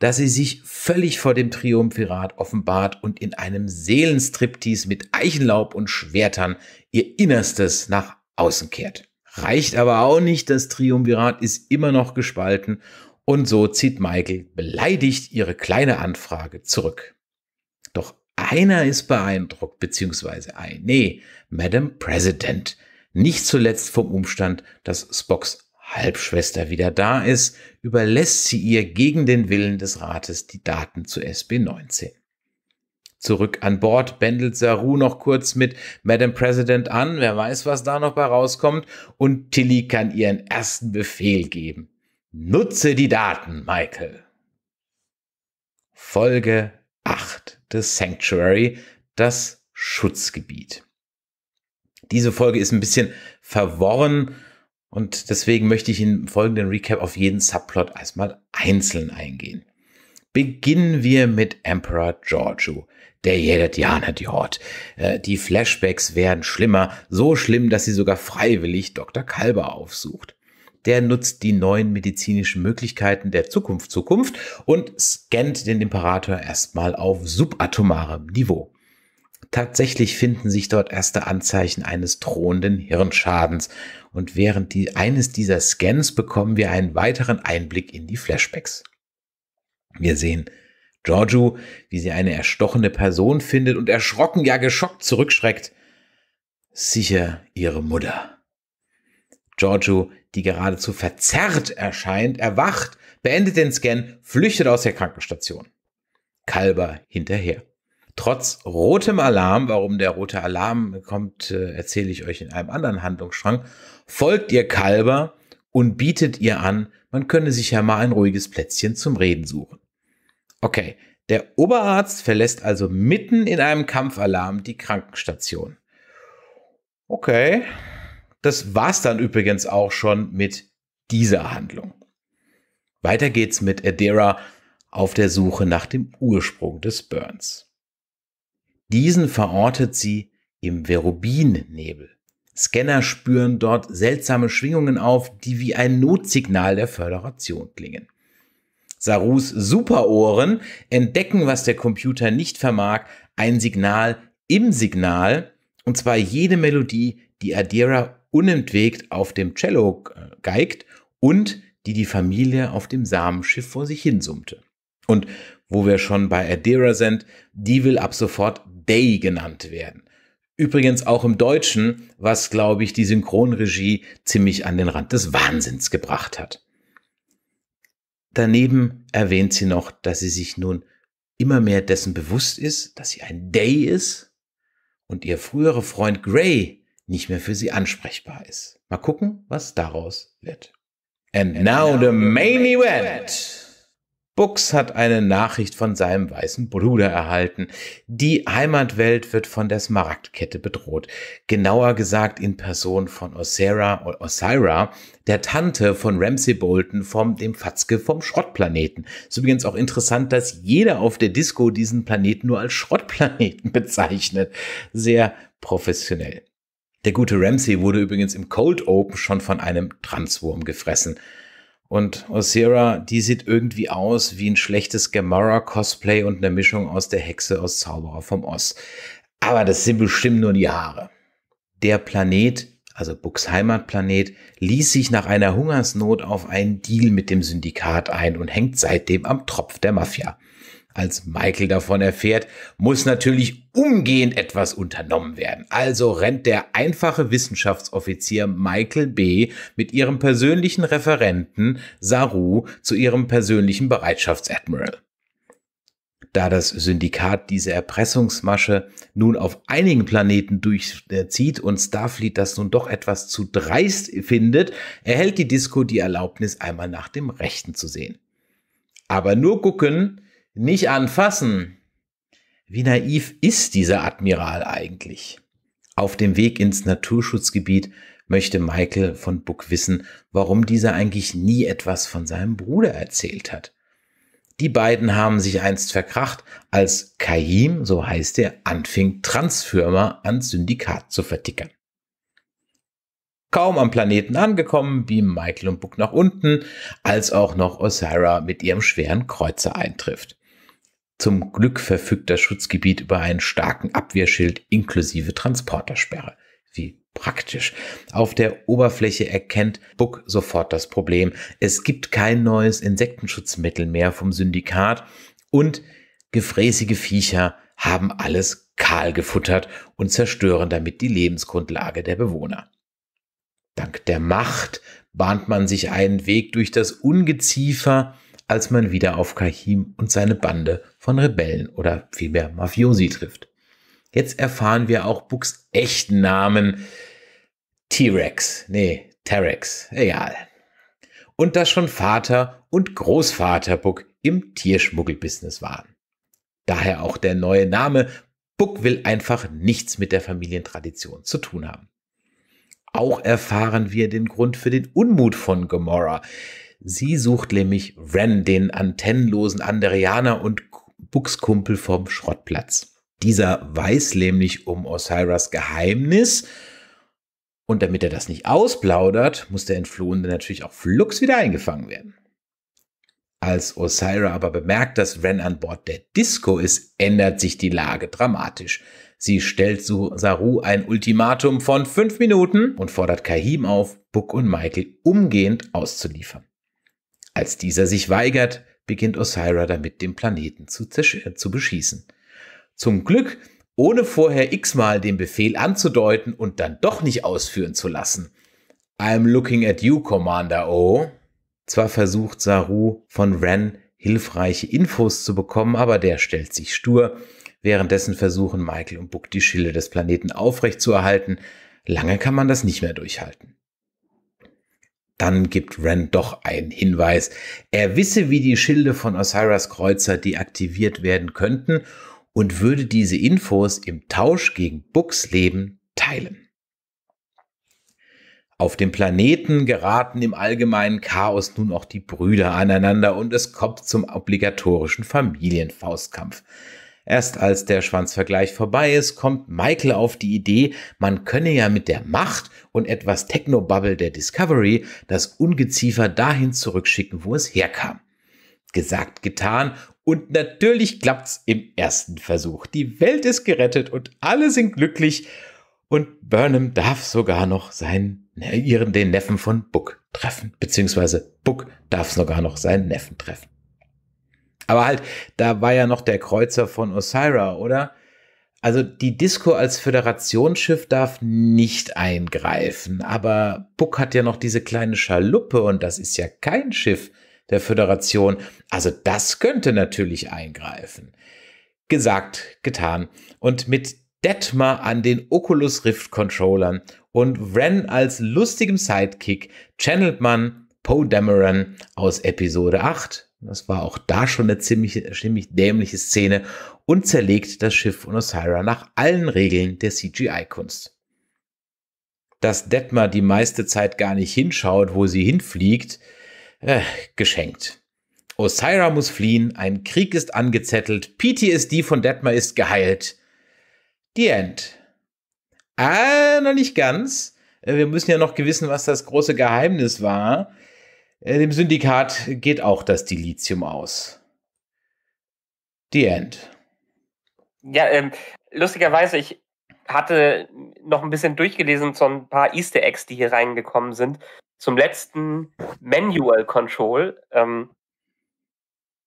dass sie sich völlig vor dem Triumvirat offenbart und in einem Seelenstriptease mit Eichenlaub und Schwertern ihr Innerstes nach außen kehrt. Reicht aber auch nicht, das Triumvirat ist immer noch gespalten und so zieht Michael beleidigt ihre kleine Anfrage zurück. Doch einer ist beeindruckt, beziehungsweise ein, nee, Madame President, nicht zuletzt vom Umstand, dass Spocks Halbschwester wieder da ist, überlässt sie ihr gegen den Willen des Rates die Daten zu SB19. Zurück an Bord bändelt Saru noch kurz mit Madam President an, wer weiß, was da noch bei rauskommt, und Tilly kann ihren ersten Befehl geben. Nutze die Daten, Michael. Folge 8 des Sanctuary, das Schutzgebiet. Diese Folge ist ein bisschen verworren und deswegen möchte ich im folgenden Recap auf jeden Subplot erstmal einzeln eingehen. Beginnen wir mit Emperor Giorgio, der Jededianer Diort. Äh, die Flashbacks werden schlimmer, so schlimm, dass sie sogar freiwillig Dr. Kalber aufsucht der nutzt die neuen medizinischen Möglichkeiten der Zukunft Zukunft und scannt den Imperator erstmal auf subatomarem Niveau. Tatsächlich finden sich dort erste Anzeichen eines drohenden Hirnschadens. Und während die, eines dieser Scans bekommen wir einen weiteren Einblick in die Flashbacks. Wir sehen Giorgio, wie sie eine erstochene Person findet und erschrocken, ja geschockt zurückschreckt. Sicher ihre Mutter. Giorgio, die geradezu verzerrt erscheint, erwacht, beendet den Scan, flüchtet aus der Krankenstation. Kalber hinterher. Trotz rotem Alarm, warum der rote Alarm kommt, äh, erzähle ich euch in einem anderen Handlungsstrang, folgt ihr Kalber und bietet ihr an, man könne sich ja mal ein ruhiges Plätzchen zum Reden suchen. Okay, der Oberarzt verlässt also mitten in einem Kampfalarm die Krankenstation. Okay, das war's dann übrigens auch schon mit dieser Handlung. Weiter geht's mit Adera auf der Suche nach dem Ursprung des Burns. Diesen verortet sie im Verubin-Nebel. Scanner spüren dort seltsame Schwingungen auf, die wie ein Notsignal der Föderation klingen. Sarus Superohren entdecken, was der Computer nicht vermag, ein Signal im Signal, und zwar jede Melodie, die Adira unentwegt auf dem Cello äh, geigt und die die Familie auf dem Samenschiff vor sich hinsummte. Und wo wir schon bei Adira sind, die will ab sofort Day genannt werden. Übrigens auch im Deutschen, was, glaube ich, die Synchronregie ziemlich an den Rand des Wahnsinns gebracht hat. Daneben erwähnt sie noch, dass sie sich nun immer mehr dessen bewusst ist, dass sie ein Day ist und ihr früherer Freund Gray nicht mehr für sie ansprechbar ist. Mal gucken, was daraus wird. And, now, the main event. Bux hat eine Nachricht von seinem weißen Bruder erhalten. Die Heimatwelt wird von der Smaragdkette bedroht. Genauer gesagt in Person von Osera Osira, der Tante von Ramsey Bolton vom dem Fatzke vom Schrottplaneten. Ist übrigens auch interessant, dass jeder auf der Disco diesen Planeten nur als Schrottplaneten bezeichnet. Sehr professionell. Der gute Ramsey wurde übrigens im Cold Open schon von einem Transwurm gefressen. Und Osira, die sieht irgendwie aus wie ein schlechtes Gamora-Cosplay und eine Mischung aus der Hexe aus Zauberer vom Oz. Aber das sind bestimmt nur die Haare. Der Planet, also Bucks Heimatplanet, ließ sich nach einer Hungersnot auf einen Deal mit dem Syndikat ein und hängt seitdem am Tropf der Mafia. Als Michael davon erfährt, muss natürlich umgehend etwas unternommen werden. Also rennt der einfache Wissenschaftsoffizier Michael B. mit ihrem persönlichen Referenten Saru zu ihrem persönlichen Bereitschaftsadmiral. Da das Syndikat diese Erpressungsmasche nun auf einigen Planeten durchzieht und Starfleet das nun doch etwas zu dreist findet, erhält die Disco die Erlaubnis, einmal nach dem Rechten zu sehen. Aber nur gucken, nicht anfassen. Wie naiv ist dieser Admiral eigentlich? Auf dem Weg ins Naturschutzgebiet möchte Michael von Buck wissen, warum dieser eigentlich nie etwas von seinem Bruder erzählt hat. Die beiden haben sich einst verkracht, als Kaim, so heißt er, anfing, Transfirma ans Syndikat zu vertickern. Kaum am Planeten angekommen, beamen Michael und Buck nach unten, als auch noch Osira mit ihrem schweren Kreuzer eintrifft. Zum Glück verfügt das Schutzgebiet über einen starken Abwehrschild inklusive Transportersperre. Wie praktisch. Auf der Oberfläche erkennt Buck sofort das Problem. Es gibt kein neues Insektenschutzmittel mehr vom Syndikat und gefräßige Viecher haben alles kahl gefuttert und zerstören damit die Lebensgrundlage der Bewohner. Dank der Macht bahnt man sich einen Weg durch das Ungeziefer, als man wieder auf Kahim und seine Bande von Rebellen oder vielmehr Mafiosi trifft. Jetzt erfahren wir auch Bucks echten Namen T-Rex. Nee, Terex. Egal. Und dass schon Vater und Großvater Buck im Tierschmuggelbusiness waren. Daher auch der neue Name. Buck will einfach nichts mit der Familientradition zu tun haben. Auch erfahren wir den Grund für den Unmut von Gomorra. Sie sucht nämlich Ren, den antennenlosen Anderianer, und Buchskumpel vom Schrottplatz. Dieser weiß nämlich um Osiris Geheimnis. Und damit er das nicht ausplaudert, muss der Entflohene natürlich auch flugs wieder eingefangen werden. Als Osira aber bemerkt, dass Ren an Bord der Disco ist, ändert sich die Lage dramatisch. Sie stellt Saru ein Ultimatum von fünf Minuten und fordert Kahim auf, Buck und Michael umgehend auszuliefern. Als dieser sich weigert, beginnt Osira damit, den Planeten zu, äh, zu beschießen. Zum Glück, ohne vorher x-mal den Befehl anzudeuten und dann doch nicht ausführen zu lassen. I'm looking at you, Commander O. Zwar versucht Saru von Ren hilfreiche Infos zu bekommen, aber der stellt sich stur. Währenddessen versuchen Michael und Buck die Schilde des Planeten aufrechtzuerhalten. Lange kann man das nicht mehr durchhalten. Dann gibt Rand doch einen Hinweis. Er wisse, wie die Schilde von Osiris Kreuzer deaktiviert werden könnten und würde diese Infos im Tausch gegen Bucks Leben teilen. Auf dem Planeten geraten im allgemeinen Chaos nun auch die Brüder aneinander und es kommt zum obligatorischen Familienfaustkampf. Erst als der Schwanzvergleich vorbei ist, kommt Michael auf die Idee, man könne ja mit der Macht und etwas Technobubble der Discovery das Ungeziefer dahin zurückschicken, wo es herkam. Gesagt, getan und natürlich klappt's im ersten Versuch. Die Welt ist gerettet und alle sind glücklich und Burnham darf sogar noch seinen, ne, ihren, den Neffen von Buck treffen, beziehungsweise Buck darf sogar noch seinen Neffen treffen. Aber halt, da war ja noch der Kreuzer von Osira, oder? Also die Disco als Föderationsschiff darf nicht eingreifen, aber Buck hat ja noch diese kleine Schaluppe und das ist ja kein Schiff der Föderation. Also das könnte natürlich eingreifen. Gesagt, getan. Und mit Detmar an den Oculus Rift Controllern und Ren als lustigem Sidekick channelt man Poe Dameron aus Episode 8 das war auch da schon eine ziemlich, äh, ziemlich dämliche Szene und zerlegt das Schiff von Osira nach allen Regeln der CGI-Kunst. Dass Detmar die meiste Zeit gar nicht hinschaut, wo sie hinfliegt, äh, geschenkt. Osira muss fliehen, ein Krieg ist angezettelt, PTSD von Detmar ist geheilt. The End. Ah, noch nicht ganz. Äh, wir müssen ja noch gewissen, was das große Geheimnis war. Äh, dem Syndikat geht auch das Dilithium aus. The End. Ja, ähm, lustigerweise, ich hatte noch ein bisschen durchgelesen, so ein paar Easter Eggs, die hier reingekommen sind. Zum letzten Manual Control. Ähm,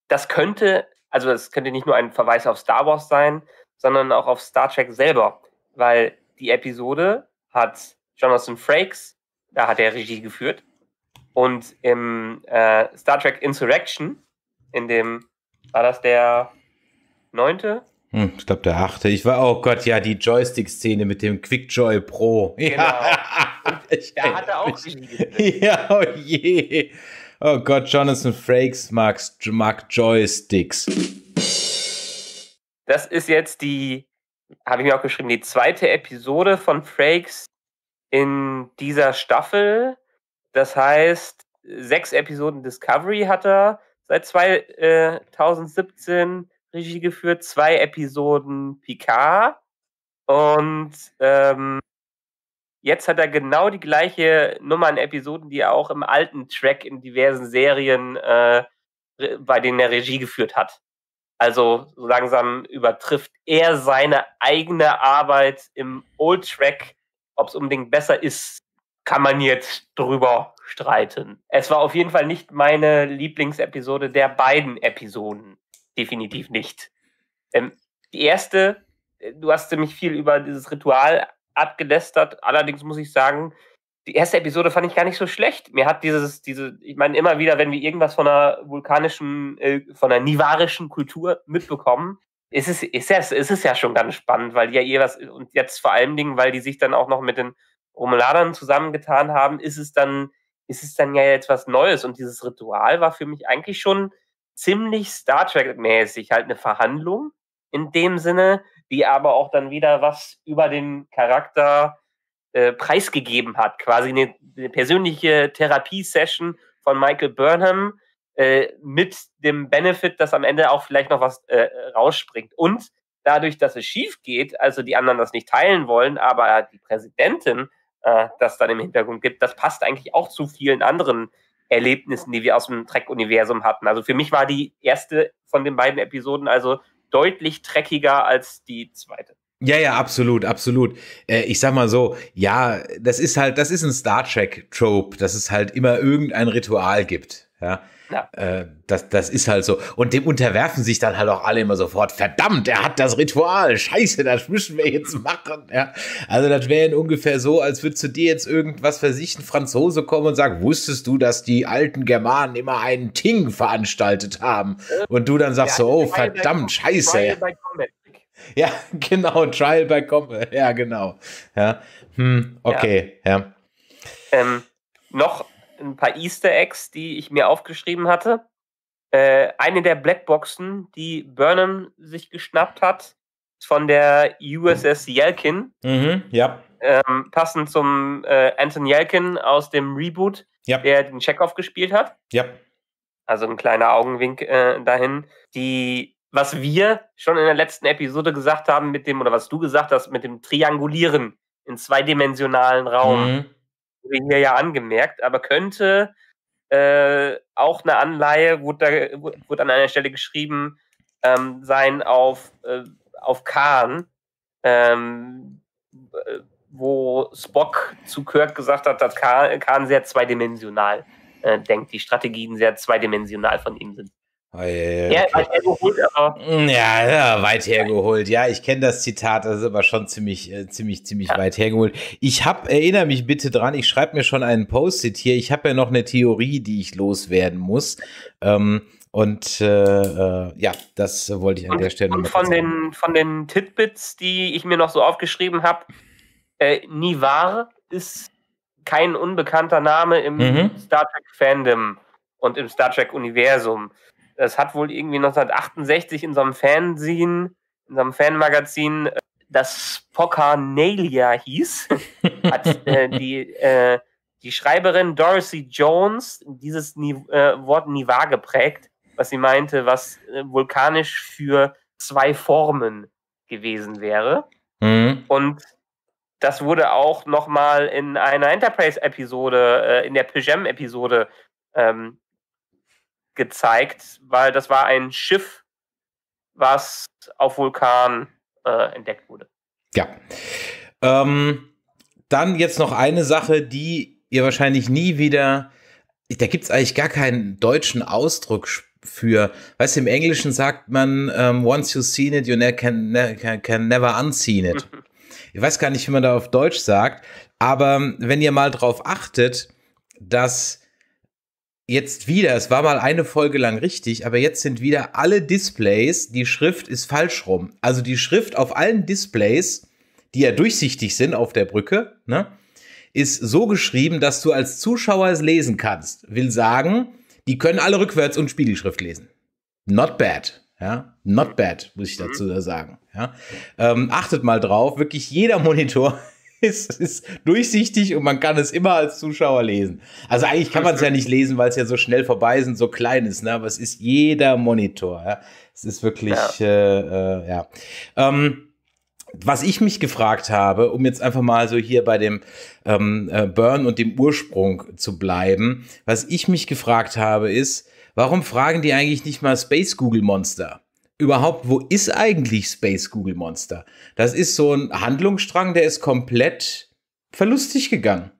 das könnte, also das könnte nicht nur ein Verweis auf Star Wars sein, sondern auch auf Star Trek selber. Weil die Episode hat Jonathan Frakes, da hat er Regie geführt, und im äh, Star Trek Insurrection, in dem, war das der neunte? Hm, ich glaube, der achte. Ich war, oh Gott, ja, die Joystick-Szene mit dem Quickjoy Pro. Genau. Ja. Und da hat er auch geliehen. Ja, oh je. Oh Gott, Jonathan Frakes mag, mag Joysticks. Das ist jetzt die, habe ich mir auch geschrieben, die zweite Episode von Frakes in dieser Staffel. Das heißt, sechs Episoden Discovery hat er seit 2017 äh, Regie geführt, zwei Episoden Picard und ähm, jetzt hat er genau die gleiche Nummer an Episoden, die er auch im alten Track in diversen Serien, äh, bei denen er Regie geführt hat. Also so langsam übertrifft er seine eigene Arbeit im Old Track, ob es unbedingt besser ist, kann man jetzt drüber streiten. Es war auf jeden Fall nicht meine Lieblingsepisode der beiden Episoden. Definitiv nicht. Ähm, die erste, äh, du hast ziemlich viel über dieses Ritual abgelästert. Allerdings muss ich sagen, die erste Episode fand ich gar nicht so schlecht. Mir hat dieses, diese, ich meine, immer wieder, wenn wir irgendwas von einer vulkanischen, äh, von einer nivarischen Kultur mitbekommen, ist es, ist, es, ist es ja schon ganz spannend, weil die ja eh was, und jetzt vor allen Dingen, weil die sich dann auch noch mit den Romuladern zusammengetan haben, ist es dann, ist es dann ja jetzt was Neues. Und dieses Ritual war für mich eigentlich schon ziemlich Star Trek-mäßig, halt eine Verhandlung in dem Sinne, die aber auch dann wieder was über den Charakter äh, preisgegeben hat. Quasi eine, eine persönliche Therapie-Session von Michael Burnham äh, mit dem Benefit, dass am Ende auch vielleicht noch was äh, rausspringt. Und dadurch, dass es schief geht, also die anderen das nicht teilen wollen, aber die Präsidentin äh, das dann im Hintergrund gibt. Das passt eigentlich auch zu vielen anderen Erlebnissen, die wir aus dem Trek-Universum hatten. Also für mich war die erste von den beiden Episoden also deutlich dreckiger als die zweite. Ja, ja, absolut, absolut. Äh, ich sag mal so, ja, das ist halt, das ist ein Star Trek-Trope, dass es halt immer irgendein Ritual gibt. Ja, ja. Äh, das, das ist halt so. Und dem unterwerfen sich dann halt auch alle immer sofort. Verdammt, er hat das Ritual. Scheiße, das müssen wir jetzt machen. Ja. Also, das wäre ungefähr so, als würde zu dir jetzt irgendwas für sich ein Franzose kommen und sagen, wusstest du, dass die alten Germanen immer einen Ting veranstaltet haben? Und du dann sagst ja, so, oh, verdammt, scheiße. Ja, genau, Trial by Combat. Ja, genau. Ja. Hm, okay, ja. ja. Ähm, noch ein paar Easter Eggs, die ich mir aufgeschrieben hatte. Äh, eine der Blackboxen, die Burnham sich geschnappt hat, von der USS Yelkin. Mhm, ja. Ähm, passend zum äh, Anton Yelkin aus dem Reboot, ja. der den Checkoff gespielt hat. Ja. Also ein kleiner Augenwink äh, dahin. Die, was wir schon in der letzten Episode gesagt haben mit dem, oder was du gesagt hast, mit dem Triangulieren in zweidimensionalen Raum. Mhm wurde hier ja angemerkt, aber könnte äh, auch eine Anleihe, wurde, da, wurde an einer Stelle geschrieben, ähm, sein auf, äh, auf Kahn, ähm, äh, wo Spock zu Kirk gesagt hat, dass Kahn, sehr zweidimensional äh, denkt, die Strategien sehr zweidimensional von ihm sind. Ah, okay. Ja, weit hergeholt, aber. Ja, ja, weit hergeholt. Ja, ich kenne das Zitat, das ist aber schon ziemlich, äh, ziemlich, ziemlich ja. weit hergeholt. Ich habe, erinnere mich bitte dran, ich schreibe mir schon einen Post-it hier. Ich habe ja noch eine Theorie, die ich loswerden muss. Ähm, und äh, äh, ja, das wollte ich an und, der Stelle und von den sagen. Von den Titbits, die ich mir noch so aufgeschrieben habe, äh, Nivar ist kein unbekannter Name im mhm. Star Trek-Fandom und im Star Trek-Universum. Das hat wohl irgendwie 1968 in so einem Fanzine, in so einem Fanmagazin, äh, das Pokernalia hieß, hat äh, die, äh, die Schreiberin Dorothy Jones dieses Ni äh, Wort Niva geprägt, was sie meinte, was äh, vulkanisch für zwei Formen gewesen wäre. Mhm. Und das wurde auch nochmal in einer Enterprise-Episode, äh, in der Pyjam-Episode e ähm, gezeigt, weil das war ein Schiff, was auf Vulkan äh, entdeckt wurde. Ja. Ähm, dann jetzt noch eine Sache, die ihr wahrscheinlich nie wieder, da gibt es eigentlich gar keinen deutschen Ausdruck für. Weißt du, im Englischen sagt man, um, ähm, once you've seen it, you ne can, ne can, never unseen it. ich weiß gar nicht, wie man da auf Deutsch sagt, aber ähm, wenn ihr mal drauf achtet, dass jetzt wieder, es war mal eine Folge lang richtig, aber jetzt sind wieder alle Displays, die Schrift ist falsch rum. Also die Schrift auf allen Displays, die ja durchsichtig sind auf der Brücke, ne, ist so geschrieben, dass du als Zuschauer es lesen kannst. Will sagen, die können alle rückwärts und Spiegelschrift lesen. Not bad. Ja, not bad, muss ich dazu mhm. sagen. Ja. Ähm, achtet mal drauf, wirklich jeder Monitor ist, es ist durchsichtig und man kann es immer als Zuschauer lesen. Also eigentlich kann man es ja nicht lesen, weil es ja so schnell vorbei ist und so klein ist, ne? aber es ist jeder Monitor. Ja? Es ist wirklich, ja. Äh, äh, ja. Ähm, was ich mich gefragt habe, um jetzt einfach mal so hier bei dem ähm, äh, Burn und dem Ursprung zu bleiben, was ich mich gefragt habe, ist, warum fragen die eigentlich nicht mal Space Google Monster? überhaupt, wo ist eigentlich Space Google Monster? Das ist so ein Handlungsstrang, der ist komplett verlustig gegangen.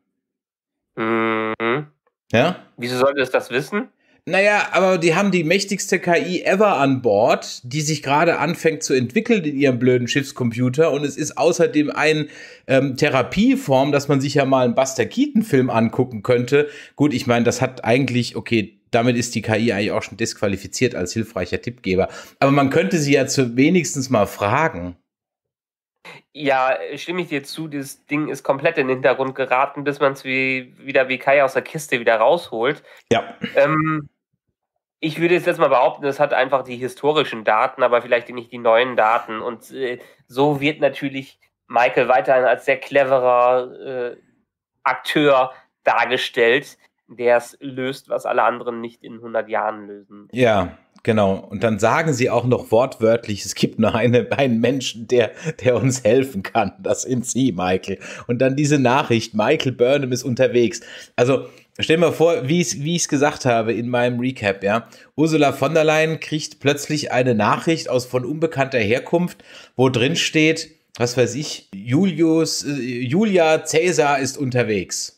Mhm. Ja? Wieso sollte es das wissen? Naja, aber die haben die mächtigste KI ever an Bord, die sich gerade anfängt zu entwickeln in ihrem blöden Schiffscomputer. Und es ist außerdem eine ähm, Therapieform, dass man sich ja mal einen Buster Keaton-Film angucken könnte. Gut, ich meine, das hat eigentlich, okay, damit ist die KI eigentlich auch schon disqualifiziert als hilfreicher Tippgeber. Aber man könnte sie ja zu wenigstens mal fragen. Ja, stimme ich dir zu, dieses Ding ist komplett in den Hintergrund geraten, bis man es wie, wieder wie Kai aus der Kiste wieder rausholt. Ja. Ähm, ich würde jetzt erstmal behaupten, es hat einfach die historischen Daten, aber vielleicht nicht die neuen Daten. Und äh, so wird natürlich Michael weiterhin als sehr cleverer äh, Akteur dargestellt, der es löst, was alle anderen nicht in 100 Jahren lösen. Ja, genau. Und dann sagen sie auch noch wortwörtlich, es gibt nur eine, einen Menschen, der, der uns helfen kann. Das sind Sie, Michael. Und dann diese Nachricht, Michael Burnham ist unterwegs. Also stell mir vor, wie ich es gesagt habe in meinem Recap, ja. Ursula von der Leyen kriegt plötzlich eine Nachricht aus von unbekannter Herkunft, wo drin steht, was weiß ich, Julius, äh, Julia Caesar ist unterwegs.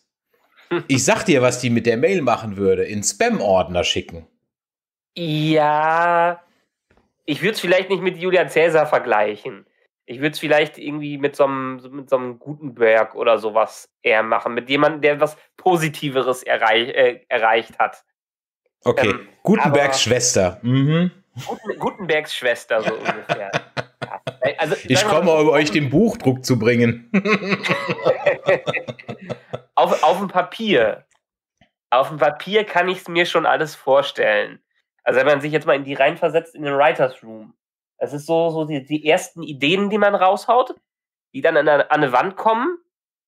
Ich sag dir, was die mit der Mail machen würde: in Spam-Ordner schicken. Ja, ich würde es vielleicht nicht mit Julian Cäsar vergleichen. Ich würde es vielleicht irgendwie mit so einem mit Gutenberg oder sowas eher machen, mit jemandem, der was Positiveres erreich, äh, erreicht hat. Okay, ähm, Gutenbergs Schwester. Mhm. Guten, Gutenbergs Schwester, so ungefähr also, ich komme, um euch den Buchdruck zu bringen. auf, auf dem Papier. Auf dem Papier kann ich es mir schon alles vorstellen. Also wenn man sich jetzt mal in die reinversetzt, in den Writers Room. Es ist so, so die, die ersten Ideen, die man raushaut, die dann an eine, Wand kommen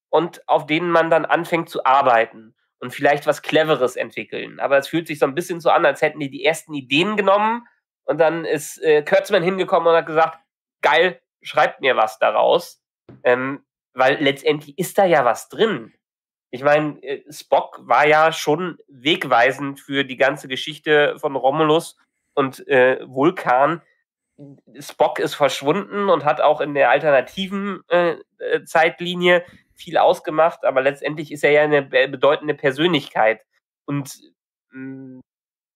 und auf denen man dann anfängt zu arbeiten und vielleicht was Cleveres entwickeln. Aber es fühlt sich so ein bisschen so an, als hätten die die ersten Ideen genommen und dann ist äh, Kurtzman hingekommen und hat gesagt, geil, schreibt mir was daraus. Ähm, weil letztendlich ist da ja was drin. Ich meine, äh, Spock war ja schon wegweisend für die ganze Geschichte von Romulus und äh, Vulkan. Spock ist verschwunden und hat auch in der alternativen äh, äh Zeitlinie viel ausgemacht, aber letztendlich ist er ja eine bedeutende Persönlichkeit. Und mh, mm,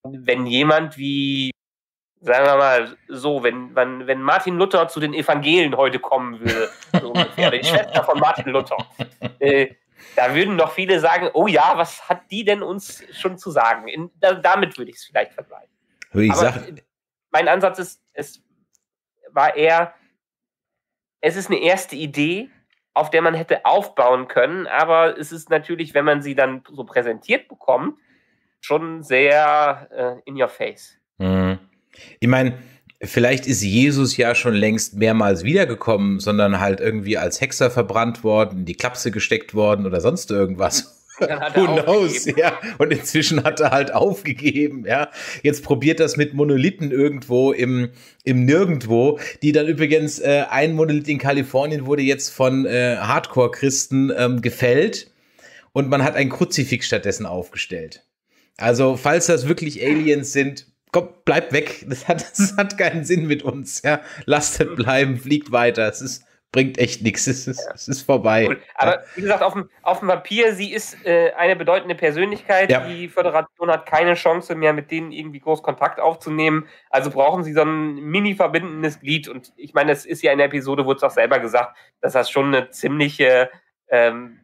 wenn jemand wie sagen wir mal so, wenn, wenn, wenn Martin Luther zu den Evangelen heute kommen würde, so ungefähr, die Schwester von Martin Luther, äh, da würden doch viele sagen, oh ja, was hat die denn uns schon zu sagen? In, da, damit würde ich es vielleicht vergleichen. Ich sag... Mein Ansatz ist, es war eher, es ist eine erste Idee, auf der man hätte aufbauen können, aber es ist natürlich, wenn man sie dann so präsentiert bekommt, schon sehr äh, in your face. Mhm. Ich meine, vielleicht ist Jesus ja schon längst mehrmals wiedergekommen, sondern halt irgendwie als Hexer verbrannt worden, in die Klapse gesteckt worden oder sonst irgendwas. Who knows, ja. Und inzwischen hat er halt aufgegeben, ja. Jetzt probiert das mit Monolithen irgendwo im, im Nirgendwo, die dann übrigens, äh, ein Monolith in Kalifornien wurde jetzt von äh, Hardcore-Christen ähm, gefällt und man hat ein Kruzifix stattdessen aufgestellt. Also, falls das wirklich Aliens sind, komm, bleib weg. Das hat, das hat keinen Sinn mit uns. Ja, lasst es mhm. bleiben, fliegt weiter. Es ist, bringt echt nichts. Es ist, ja. es ist vorbei. Cool. Aber ja. wie gesagt, auf dem, auf dem Papier, sie ist äh, eine bedeutende Persönlichkeit. Ja. Die Föderation hat keine Chance mehr, mit denen irgendwie groß Kontakt aufzunehmen. Also brauchen sie so ein mini verbindendes Glied. Und ich meine, das ist ja in der Episode, wurde es auch selber gesagt, dass das schon eine ziemliche, ähm,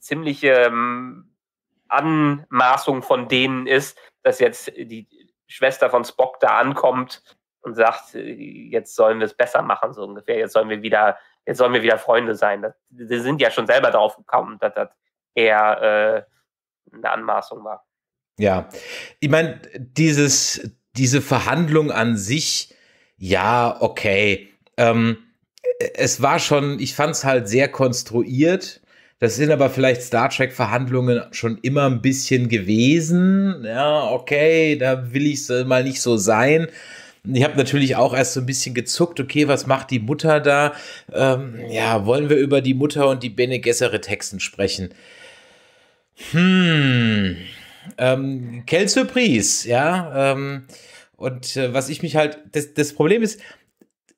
ziemliche ähm, Anmaßung von denen ist, dass jetzt die Schwester von Spock da ankommt und sagt, jetzt sollen wir es besser machen, so ungefähr, jetzt sollen wir wieder, jetzt sollen wir wieder Freunde sein. Das, sind ja schon selber drauf gekommen, dass das eher äh, eine Anmaßung war. Ja, ich meine, dieses, diese Verhandlung an sich, ja, okay. Ähm, es war schon, ich fand es halt sehr konstruiert das sind aber vielleicht Star Trek-Verhandlungen schon immer ein bisschen gewesen. Ja, okay, da will ich es mal nicht so sein. Ich habe natürlich auch erst so ein bisschen gezuckt, okay, was macht die Mutter da? Ähm, ja, wollen wir über die Mutter und die Bene Gesserit Texten sprechen? Hm, ähm, quelle surprise, ja. Ähm, und äh, was ich mich halt, das, das Problem ist,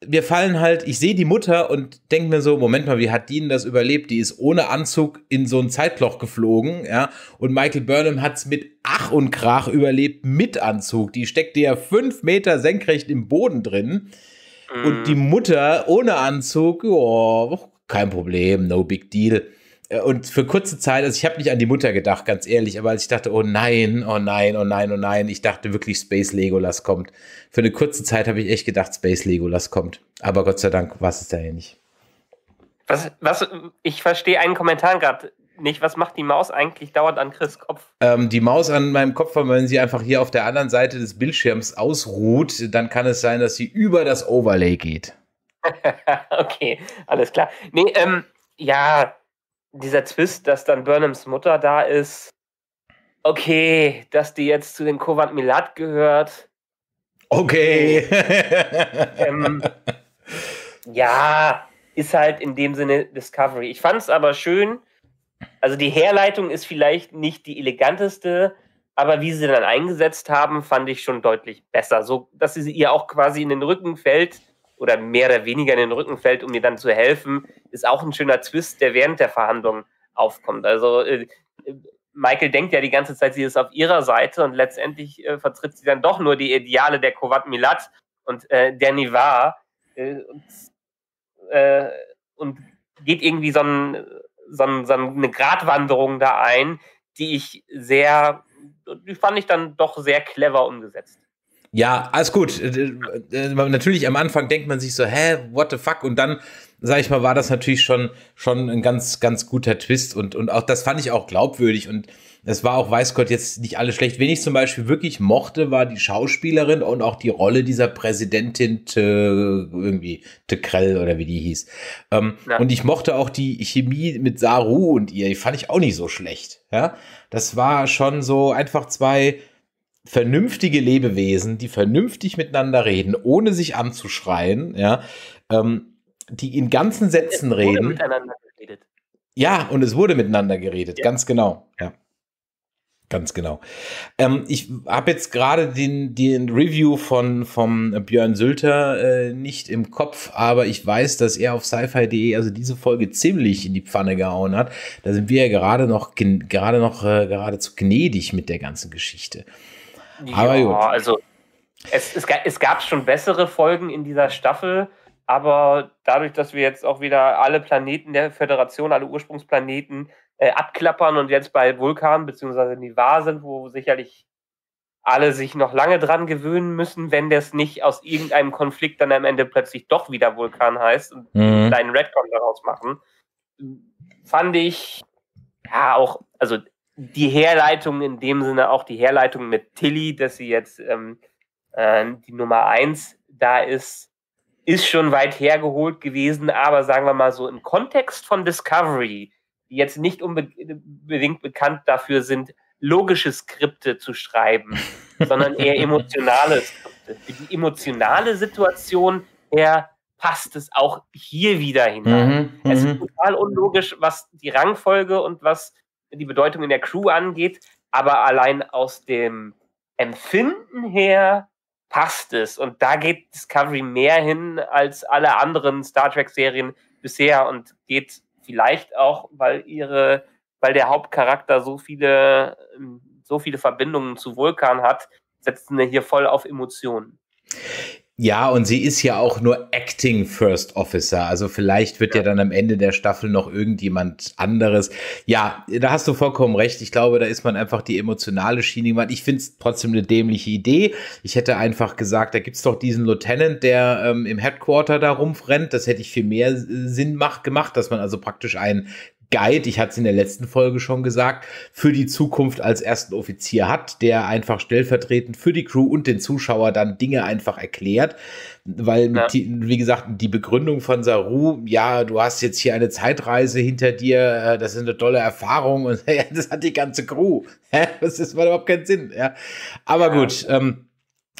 wir fallen halt, ich sehe die Mutter und denke mir so, Moment mal, wie hat die denn das überlebt? Die ist ohne Anzug in so ein Zeitloch geflogen, ja. Und Michael Burnham hat es mit Ach und Krach überlebt mit Anzug. Die steckte ja fünf Meter senkrecht im Boden drin. Mm. Und mhm. die Mutter ohne Anzug, oh, kein Problem, no big deal. Äh, und für kurze Zeit, also ich habe nicht an die Mutter gedacht, ganz ehrlich, aber als ich dachte, oh nein, oh nein, oh nein, oh nein, ich dachte wirklich, Space Legolas kommt. Für eine kurze Zeit habe ich echt gedacht, Space Legolas kommt. Aber Gott sei Dank war es da ja nicht. Was, was, ich verstehe einen Kommentar gerade nicht. Was macht die Maus eigentlich dauernd an Chris Kopf? Ähm, die Maus an meinem Kopf, wenn sie einfach hier auf der anderen Seite des Bildschirms ausruht, dann kann es sein, dass sie über das Overlay geht. okay, alles klar. Nee, ähm, ja, dieser Twist, dass dann Burnhams Mutter da ist, okay, dass die jetzt zu den Covent Milat gehört. Okay. ähm, ja, ist halt in dem Sinne Discovery. Ich fand es aber schön. Also die Herleitung ist vielleicht nicht die eleganteste, aber wie sie dann eingesetzt haben, fand ich schon deutlich besser. So, dass sie ihr auch quasi in den Rücken fällt oder mehr oder weniger in den Rücken fällt, um ihr dann zu helfen, ist auch ein schöner Twist, der während der Verhandlung aufkommt. Also äh, Michael denkt ja die ganze Zeit, sie ist auf ihrer Seite und letztendlich äh, vertritt sie dann doch nur die Ideale der Kovat Milat und äh, der Nivar äh, und, äh, und, geht irgendwie so, ein, so, ein, so eine Gratwanderung da ein, die ich sehr, die fand ich dann doch sehr clever umgesetzt. Ja, alles gut. Äh, äh, äh, natürlich am Anfang denkt man sich so, hä, what the fuck? Und dann, sag ich mal, war das natürlich schon, schon ein ganz, ganz guter Twist und, und auch das fand ich auch glaubwürdig und es war auch, weiß Gott, jetzt nicht alles schlecht. Wen ich zum Beispiel wirklich mochte, war die Schauspielerin und auch die Rolle dieser Präsidentin Te, irgendwie Krell oder wie die hieß. Ähm, ja. Und ich mochte auch die Chemie mit Saru und ihr, die fand ich auch nicht so schlecht. Ja, das war schon so einfach zwei vernünftige Lebewesen, die vernünftig miteinander reden, ohne sich anzuschreien, ja, ähm, die in ganzen Sätzen es wurde reden. Miteinander geredet. Ja, und es wurde miteinander geredet, ja. ganz genau. Ja. Ganz genau. Ähm, ich habe jetzt gerade den, den Review von vom Björn Sülter äh, nicht im Kopf, aber ich weiß, dass er auf sci-fi.de also diese Folge ziemlich in die Pfanne gehauen hat. Da sind wir ja gerade noch, gerade noch äh, geradezu gnädig mit der ganzen Geschichte. Aber ja, gut. also es, es, es gab schon bessere Folgen in dieser Staffel, aber dadurch, dass wir jetzt auch wieder alle Planeten der Föderation, alle Ursprungsplaneten äh, abklappern und jetzt bei Vulkan bzw. Niva sind, wo sicherlich alle sich noch lange dran gewöhnen müssen, wenn das nicht aus irgendeinem Konflikt dann am Ende plötzlich doch wieder Vulkan heißt und mhm. einen Redcon daraus machen, fand ich ja auch, also die Herleitung in dem Sinne auch die Herleitung mit Tilly, dass sie jetzt ähm, äh, die Nummer eins da ist, ist schon weit hergeholt gewesen, aber sagen wir mal so im Kontext von Discovery, die jetzt nicht unbedingt bekannt dafür sind, logische Skripte zu schreiben, sondern eher emotionale Skripte. Für die emotionale Situation her passt es auch hier wieder hinein. Mhm, es ist mhm. total unlogisch, was die Rangfolge und was die Bedeutung in der Crew angeht, aber allein aus dem Empfinden her passt es. Und da geht Discovery mehr hin als alle anderen Star Trek-Serien bisher und geht vielleicht auch, weil ihre, weil der Hauptcharakter so viele, so viele Verbindungen zu Vulkan hat, setzen wir hier voll auf Emotionen. Ja, und sie ist ja auch nur Acting First Officer. Also vielleicht wird ja. ja. dann am Ende der Staffel noch irgendjemand anderes. Ja, da hast du vollkommen recht. Ich glaube, da ist man einfach die emotionale Schiene gemacht. Ich finde es trotzdem eine dämliche Idee. Ich hätte einfach gesagt, da gibt es doch diesen Lieutenant, der ähm, im Headquarter da rumrennt. Das hätte ich viel mehr äh, Sinn macht, gemacht, dass man also praktisch einen Guide, ich hatte es in der letzten Folge schon gesagt, für die Zukunft als ersten Offizier hat, der einfach stellvertretend für die Crew und den Zuschauer dann Dinge einfach erklärt. Weil, ja. die, wie gesagt, die Begründung von Saru, ja, du hast jetzt hier eine Zeitreise hinter dir, äh, das ist eine tolle Erfahrung und ja, das hat die ganze Crew. Das ist überhaupt keinen Sinn. Ja. Aber ja. gut, ähm,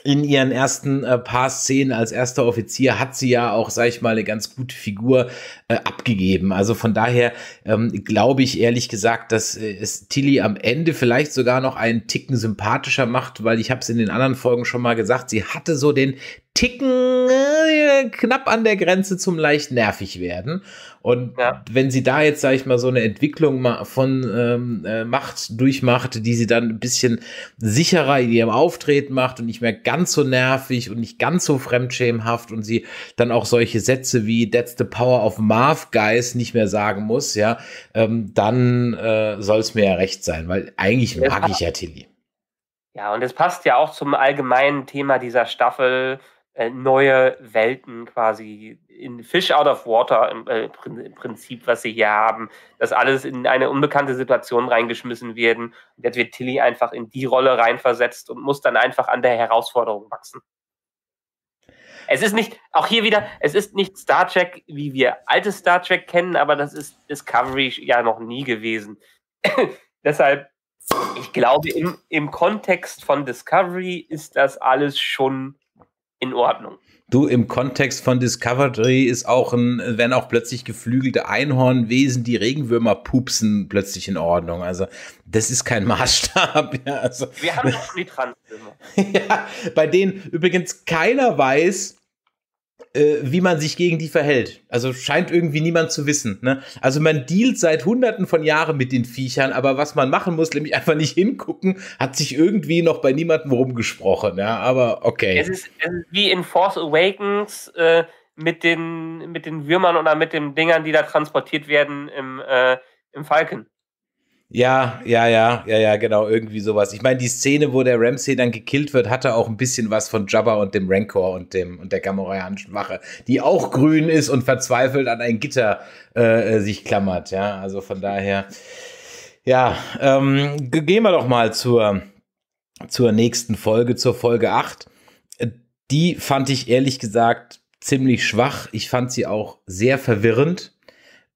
in ihren ersten äh, paar Szenen als erster Offizier hat sie ja auch, sag ich mal, eine ganz gute Figur äh, abgegeben. Also von daher ähm, glaube ich ehrlich gesagt, dass äh, es Tilly am Ende vielleicht sogar noch einen Ticken sympathischer macht, weil ich habe es in den anderen Folgen schon mal gesagt, sie hatte so den Ticken äh, knapp an der Grenze zum leicht nervig werden. Und ja. wenn sie da jetzt, sage ich mal, so eine Entwicklung von ähm, äh, Macht durchmacht, die sie dann ein bisschen sicherer in ihrem Auftreten macht und nicht mehr ganz so nervig und nicht ganz so fremdschämhaft und sie dann auch solche Sätze wie That's the power of Marv Guys nicht mehr sagen muss, ja, ähm, dann äh, soll es mir ja recht sein, weil eigentlich ja. mag ich ja Tilly. Ja, und es passt ja auch zum allgemeinen Thema dieser Staffel, äh, neue Welten quasi in Fish out of water im, äh, im, Prinzip, was sie hier haben, dass alles in eine unbekannte Situation reingeschmissen werden. Und jetzt wird Tilly einfach in die Rolle reinversetzt und muss dann einfach an der Herausforderung wachsen. Es ist nicht, auch hier wieder, es ist nicht Star Trek, wie wir alte Star Trek kennen, aber das ist Discovery ja noch nie gewesen. Deshalb, ich glaube, im, im Kontext von Discovery ist das alles schon in Ordnung. Du, im Kontext von Discovery ist auch ein, wenn auch plötzlich geflügelte Einhornwesen, die Regenwürmer pupsen, plötzlich in Ordnung. Also, das ist kein Maßstab. Ja, also. Wir haben doch die Transfilme. ja, bei denen übrigens keiner weiß, äh, wie man sich gegen die verhält. Also scheint irgendwie niemand zu wissen. Ne? Also man dealt seit hunderten von Jahren mit den Viechern, aber was man machen muss, nämlich einfach nicht hingucken, hat sich irgendwie noch bei niemandem rumgesprochen. Ja, aber okay. Es ist, es ist wie in Force Awakens äh, mit, den, mit den Würmern oder mit den Dingern, die da transportiert werden im, äh, im Falken. Ja, ja, ja, ja, ja, genau, irgendwie sowas. Ich meine, die Szene, wo der Ramsey dann gekillt wird, hatte auch ein bisschen was von Jabba und dem Rancor und dem und der Gamoreanischen Wache, die auch grün ist und verzweifelt an ein Gitter äh, äh sich klammert. Ja, also von daher, ja, ähm, gehen wir doch mal zur, zur nächsten Folge, zur Folge 8. Die fand ich ehrlich gesagt ziemlich schwach. Ich fand sie auch sehr verwirrend.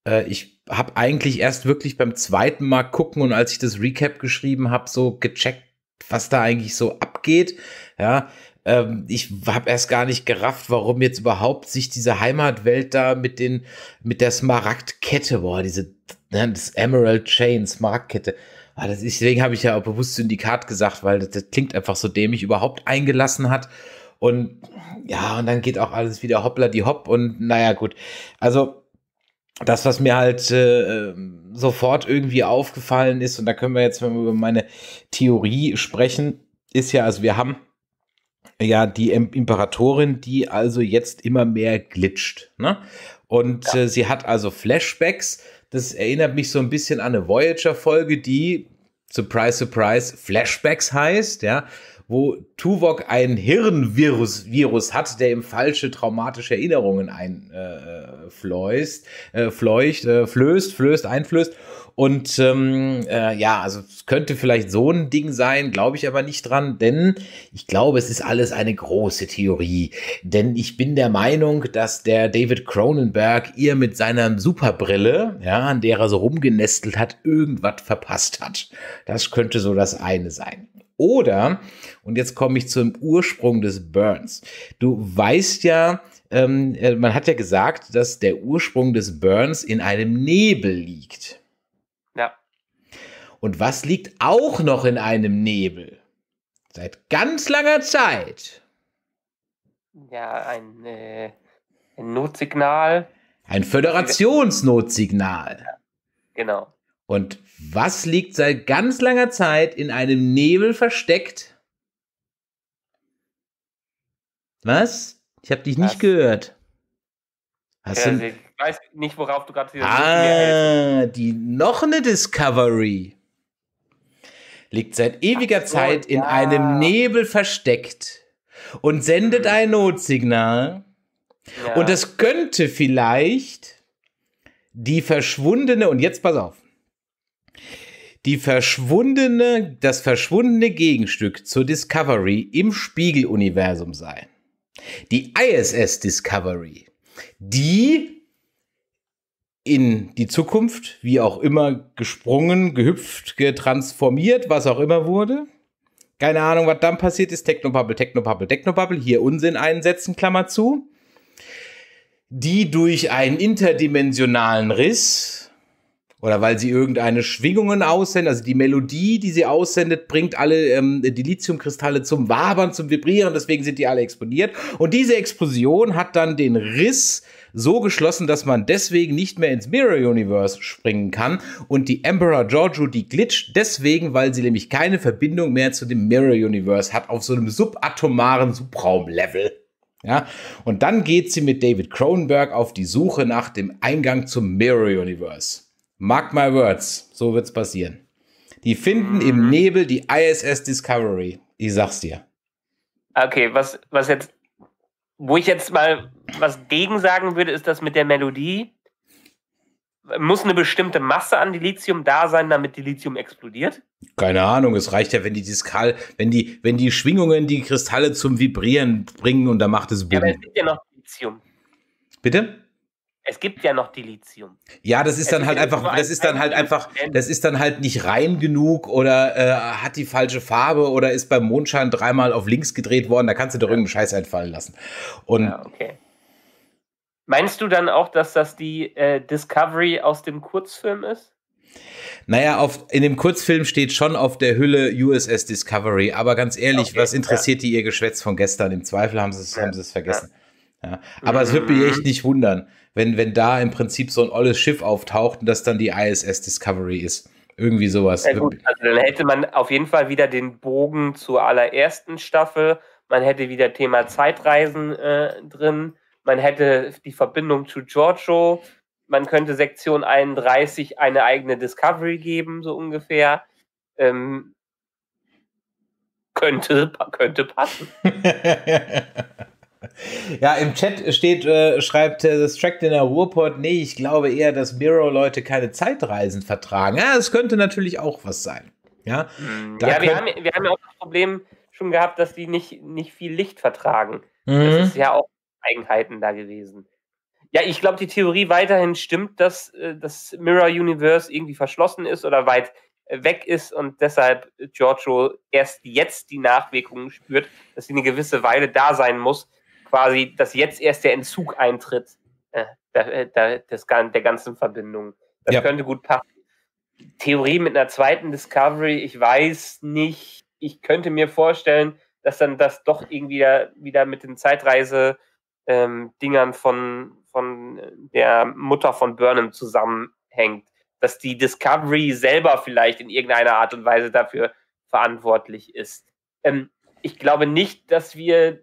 Äh, ich habe eigentlich erst wirklich beim zweiten Mal gucken und als ich das Recap geschrieben habe, so gecheckt, was da eigentlich so abgeht. Ja, ähm, ich habe erst gar nicht gerafft, warum jetzt überhaupt sich diese Heimatwelt da mit den mit der Smaragdkette, boah, diese ne, das Emerald Chain Smaragdkette. Ah, das ist, deswegen habe ich ja auch bewusst Syndikat gesagt, weil das, das klingt einfach so dämlich, überhaupt eingelassen hat. Und ja, und dann geht auch alles wieder hoppla die hopp und naja, gut. Also das, was mir halt äh, ähm, sofort irgendwie aufgefallen ist, und da können wir jetzt, wenn wir über meine Theorie sprechen, ist ja, also wir haben ja die Imperatorin, die also jetzt immer mehr glitscht. Ne? Und ja. äh, sie hat also Flashbacks. Das erinnert mich so ein bisschen an eine Voyager-Folge, die, surprise, surprise, Flashbacks heißt, ja wo Tuvok ein Hirnvirus Virus hat, der ihm falsche traumatische Erinnerungen einfleußt, äh, äh, äh, fleucht, äh, flößt, flößt, einflößt. Und ähm, äh, ja, also es könnte vielleicht so ein Ding sein, glaube ich aber nicht dran, denn ich glaube, es ist alles eine große Theorie. Denn ich bin der Meinung, dass der David Cronenberg ihr mit seiner Superbrille, ja, an der er so rumgenestelt hat, irgendwas verpasst hat. Das könnte so das eine sein. Oder, und jetzt komme ich zum Ursprung des Burns. Du weißt ja, ähm, äh, man hat ja gesagt, dass der Ursprung des Burns in einem Nebel liegt. Ja. Und was liegt auch noch in einem Nebel? Seit ganz langer Zeit. Ja, ein, äh, ein Notsignal. Ein Föderationsnotsignal. Ja, genau. Und was liegt seit ganz langer Zeit in einem Nebel versteckt? Was? Ich habe dich was? nicht gehört. Hast ja, du... Ich weiß nicht, worauf du gerade Ah, die noch eine Discovery liegt seit ewiger so, Zeit in ja. einem Nebel versteckt und sendet mhm. ein Notsignal. Ja. Und das könnte vielleicht die verschwundene, und jetzt pass auf, die verschwundene, das verschwundene Gegenstück zur Discovery im Spiegeluniversum sein. Die ISS Discovery, die in die Zukunft, wie auch immer, gesprungen, gehüpft, getransformiert, was auch immer wurde. Keine Ahnung, was dann passiert ist. Technobubble, Technobubble, Technobubble. Hier Unsinn einsetzen, Klammer zu. Die durch einen interdimensionalen Riss oder weil sie irgendeine Schwingungen aussendet, also die Melodie, die sie aussendet, bringt alle ähm, Dilithiumkristalle zum Wabern, zum Vibrieren, deswegen sind die alle exponiert. Und diese Explosion hat dann den Riss so geschlossen, dass man deswegen nicht mehr ins Mirror Universe springen kann. Und die Emperor Giorgio, die glitscht deswegen, weil sie nämlich keine Verbindung mehr zu dem Mirror Universe hat, auf so einem subatomaren Subraumlevel. Ja, und dann geht sie mit David Cronenberg auf die Suche nach dem Eingang zum Mirror Universe. Mark my words, so wird's passieren. Die finden mhm. im Nebel die ISS Discovery. Ich sag's dir. Okay, was, was jetzt, wo ich jetzt mal was gegen sagen würde, ist das mit der Melodie. Muss eine bestimmte Masse an Lithium da sein, damit die Lithium explodiert? Keine Ahnung, es reicht ja, wenn die Diskal, wenn die, wenn die Schwingungen die Kristalle zum Vibrieren bringen und dann macht es Boom. Ja, aber es gibt ja noch Lithium. Bitte? Es gibt ja noch Dilithium. Ja, das ist es dann halt einfach, das ist dann halt einfach, das ist dann halt nicht rein genug oder äh, hat die falsche Farbe oder ist beim Mondschein dreimal auf links gedreht worden. Da kannst du dir ja. irgendeinen Scheiß einfallen lassen. Und ja, okay. Meinst du dann auch, dass das die äh, Discovery aus dem Kurzfilm ist? Naja, auf, in dem Kurzfilm steht schon auf der Hülle USS Discovery, aber ganz ehrlich, okay, was interessiert ja. die ihr Geschwätz von gestern? Im Zweifel haben sie es, ja, es vergessen. Ja. Ja. Aber es würde mich echt mhm. nicht wundern, wenn, wenn da im Prinzip so ein olles Schiff auftaucht und das dann die ISS Discovery ist. Irgendwie sowas. Ja, gut, also dann hätte man auf jeden Fall wieder den Bogen zur allerersten Staffel. Man hätte wieder Thema Zeitreisen äh, drin. Man hätte die Verbindung zu Giorgio. Man könnte Sektion 31 eine eigene Discovery geben, so ungefähr. Ähm, könnte, könnte passen. Ja, im Chat steht, äh, schreibt äh, das Track in der Ruhrport, nee, ich glaube eher, dass Miro-Leute keine Zeitreisen vertragen. Ja, es könnte natürlich auch was sein. Ja, mhm. da ja wir, haben, wir haben ja auch das Problem schon gehabt, dass die nicht, nicht viel Licht vertragen. Mhm. Das ist ja auch Eigenheiten da gewesen. Ja, ich glaube, die Theorie weiterhin stimmt, dass äh, das Mirror Universe irgendwie verschlossen ist oder weit äh, weg ist und deshalb Giorgio erst jetzt die Nachwirkungen spürt, dass sie eine gewisse Weile da sein muss, quasi, dass jetzt erst der Entzug eintritt äh, der, der, des, der ganzen Verbindung. Das ja. könnte gut passen. Theorie mit einer zweiten Discovery, ich weiß nicht. Ich könnte mir vorstellen, dass dann das doch irgendwie da, wieder mit den Zeitreise ähm, von, von der Mutter von Burnham zusammenhängt. Dass die Discovery selber vielleicht in irgendeiner Art und Weise dafür verantwortlich ist. Ähm, ich glaube nicht, dass wir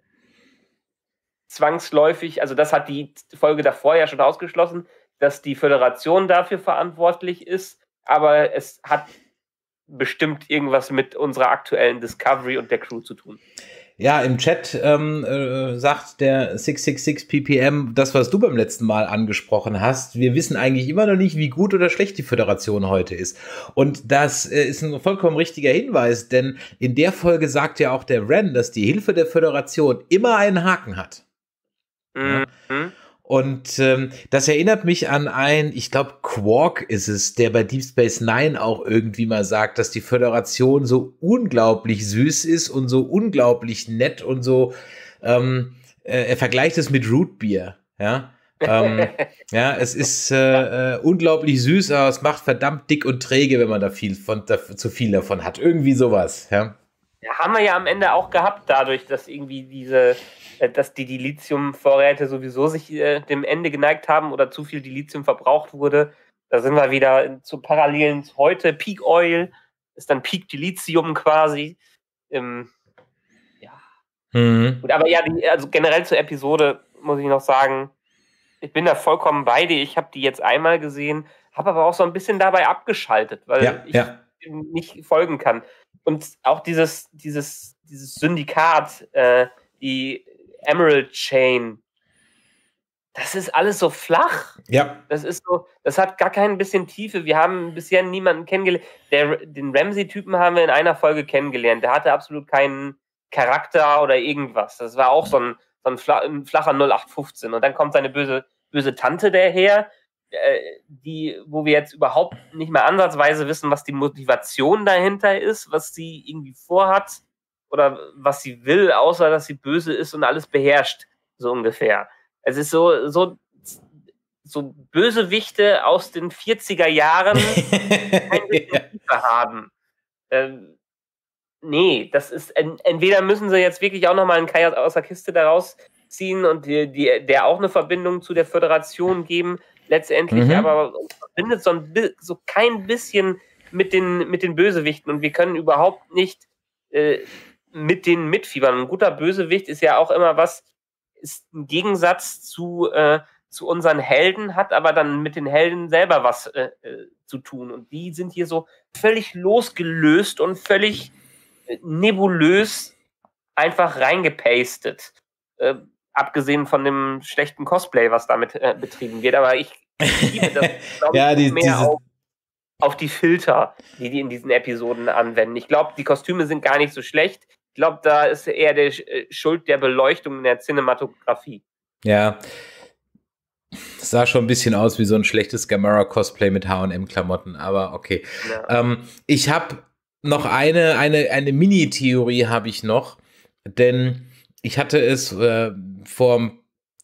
zwangsläufig, also das hat die Folge davor ja schon ausgeschlossen, dass die Föderation dafür verantwortlich ist, aber es hat bestimmt irgendwas mit unserer aktuellen Discovery und der Crew zu tun. Ja, im Chat ähm, äh, sagt der 666 ppm das, was du beim letzten Mal angesprochen hast. Wir wissen eigentlich immer noch nicht, wie gut oder schlecht die Föderation heute ist. Und das äh, ist ein vollkommen richtiger Hinweis, denn in der Folge sagt ja auch der Ren, dass die Hilfe der Föderation immer einen Haken hat. Mhm. Und ähm, das erinnert mich an ein, ich glaube, Quark ist es, der bei Deep Space Nine auch irgendwie mal sagt, dass die Föderation so unglaublich süß ist und so unglaublich nett und so. Ähm, äh, er vergleicht es mit Rootbier, ja. ähm, ja, es ist äh, äh, unglaublich süß, aber es macht verdammt dick und träge, wenn man da viel von da, zu viel davon hat. Irgendwie sowas, ja. Ja, haben wir ja am Ende auch gehabt, dadurch, dass irgendwie diese, äh, dass die Dilithium-Vorräte sowieso sich äh, dem Ende geneigt haben oder zu viel Dilithium verbraucht wurde. Da sind wir wieder zu Parallelen heute. Peak Oil ist dann Peak Dilithium quasi. Ähm, ja. Mhm. Gut, aber ja, die, also generell zur Episode muss ich noch sagen, ich bin da vollkommen bei dir. Ich habe die jetzt einmal gesehen, habe aber auch so ein bisschen dabei abgeschaltet, weil ja, ich ja dem nicht folgen kann. Und auch dieses, dieses, dieses Syndikat, äh, die Emerald Chain, das ist alles so flach. Ja. Das ist so, das hat gar kein bisschen Tiefe. Wir haben bisher niemanden kennengelernt. den Ramsey-Typen haben wir in einer Folge kennengelernt. Der hatte absolut keinen Charakter oder irgendwas. Das war auch so ein, so ein, flacher 0815. Und dann kommt seine böse, böse Tante daher äh, die, wo wir jetzt überhaupt nicht mehr ansatzweise wissen, was die Motivation dahinter ist, was sie irgendwie vorhat oder was sie will, außer dass sie böse ist und alles beherrscht, so ungefähr. Es ist so, so, so Bösewichte aus den 40er Jahren ja. haben. Ähm, nee, das ist, entweder müssen sie jetzt wirklich auch nochmal einen Kai aus der Kiste daraus ziehen und die, die, der auch eine Verbindung zu der Föderation geben, letztendlich, mhm. aber verbindet so, ein, so kein bisschen mit den, mit den Bösewichten und wir können überhaupt nicht äh, mit denen mitfiebern. Ein guter Bösewicht ist ja auch immer was, ist ein Gegensatz zu, äh, zu unseren Helden, hat aber dann mit den Helden selber was äh, äh zu tun. Und die sind hier so völlig losgelöst und völlig äh, nebulös einfach reingepastet. Äh, abgesehen von dem schlechten Cosplay, was damit äh, betrieben wird. Aber ich ja, die, mehr auf, auf, die Filter, die die in diesen Episoden anwenden. Ich glaube, die Kostüme sind gar nicht so schlecht. Ich glaube, da ist eher der äh, Schuld der Beleuchtung in der Cinematografie. Ja. Das sah schon ein bisschen aus wie so ein schlechtes Gamera-Cosplay mit HM-Klamotten, aber okay. Ja. Ähm, ich habe noch eine, eine, eine Mini-Theorie habe ich noch, denn ich hatte es äh, vor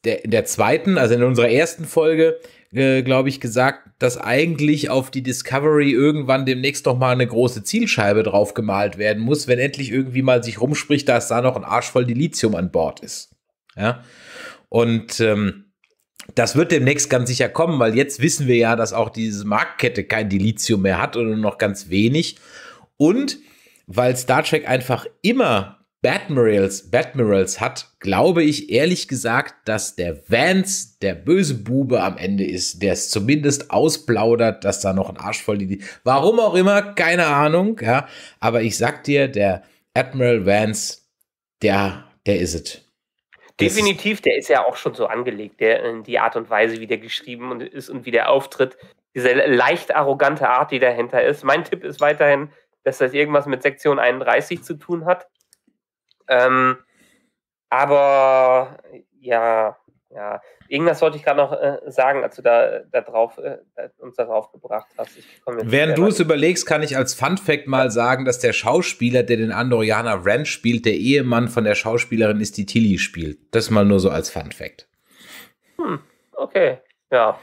der, der zweiten, also in unserer ersten Folge, äh, glaube ich, gesagt, dass eigentlich auf die Discovery irgendwann demnächst noch mal eine große Zielscheibe drauf gemalt werden muss, wenn endlich irgendwie mal sich rumspricht, dass da noch ein Arsch voll Dilithium an Bord ist. Ja. Und ähm, das wird demnächst ganz sicher kommen, weil jetzt wissen wir ja, dass auch diese Marktkette kein Dilithium mehr hat oder nur noch ganz wenig. Und weil Star Trek einfach immer Batmirals, Batmirals hat, glaube ich, ehrlich gesagt, dass der Vance der böse Bube am Ende ist, der es zumindest ausplaudert, dass da noch ein Arsch voll die. Warum auch immer, keine Ahnung, ja. Aber ich sag dir, der Admiral Vance, der, der ist es. Definitiv, der ist ja auch schon so angelegt, der, äh, die Art und Weise, wie der geschrieben ist und wie der auftritt. Diese leicht arrogante Art, die dahinter ist. Mein Tipp ist weiterhin, dass das irgendwas mit Sektion 31 zu tun hat ähm, aber ja, ja, irgendwas wollte ich gerade noch äh, sagen, als du da, da drauf, äh, uns darauf gebracht hast. Während du es überlegst, kann ich als Fun Fact mal sagen, dass der Schauspieler, der den Andorianer Ranch spielt, der Ehemann von der Schauspielerin ist, die Tilly spielt. Das mal nur so als Fun Fact. Hm, okay. Ja,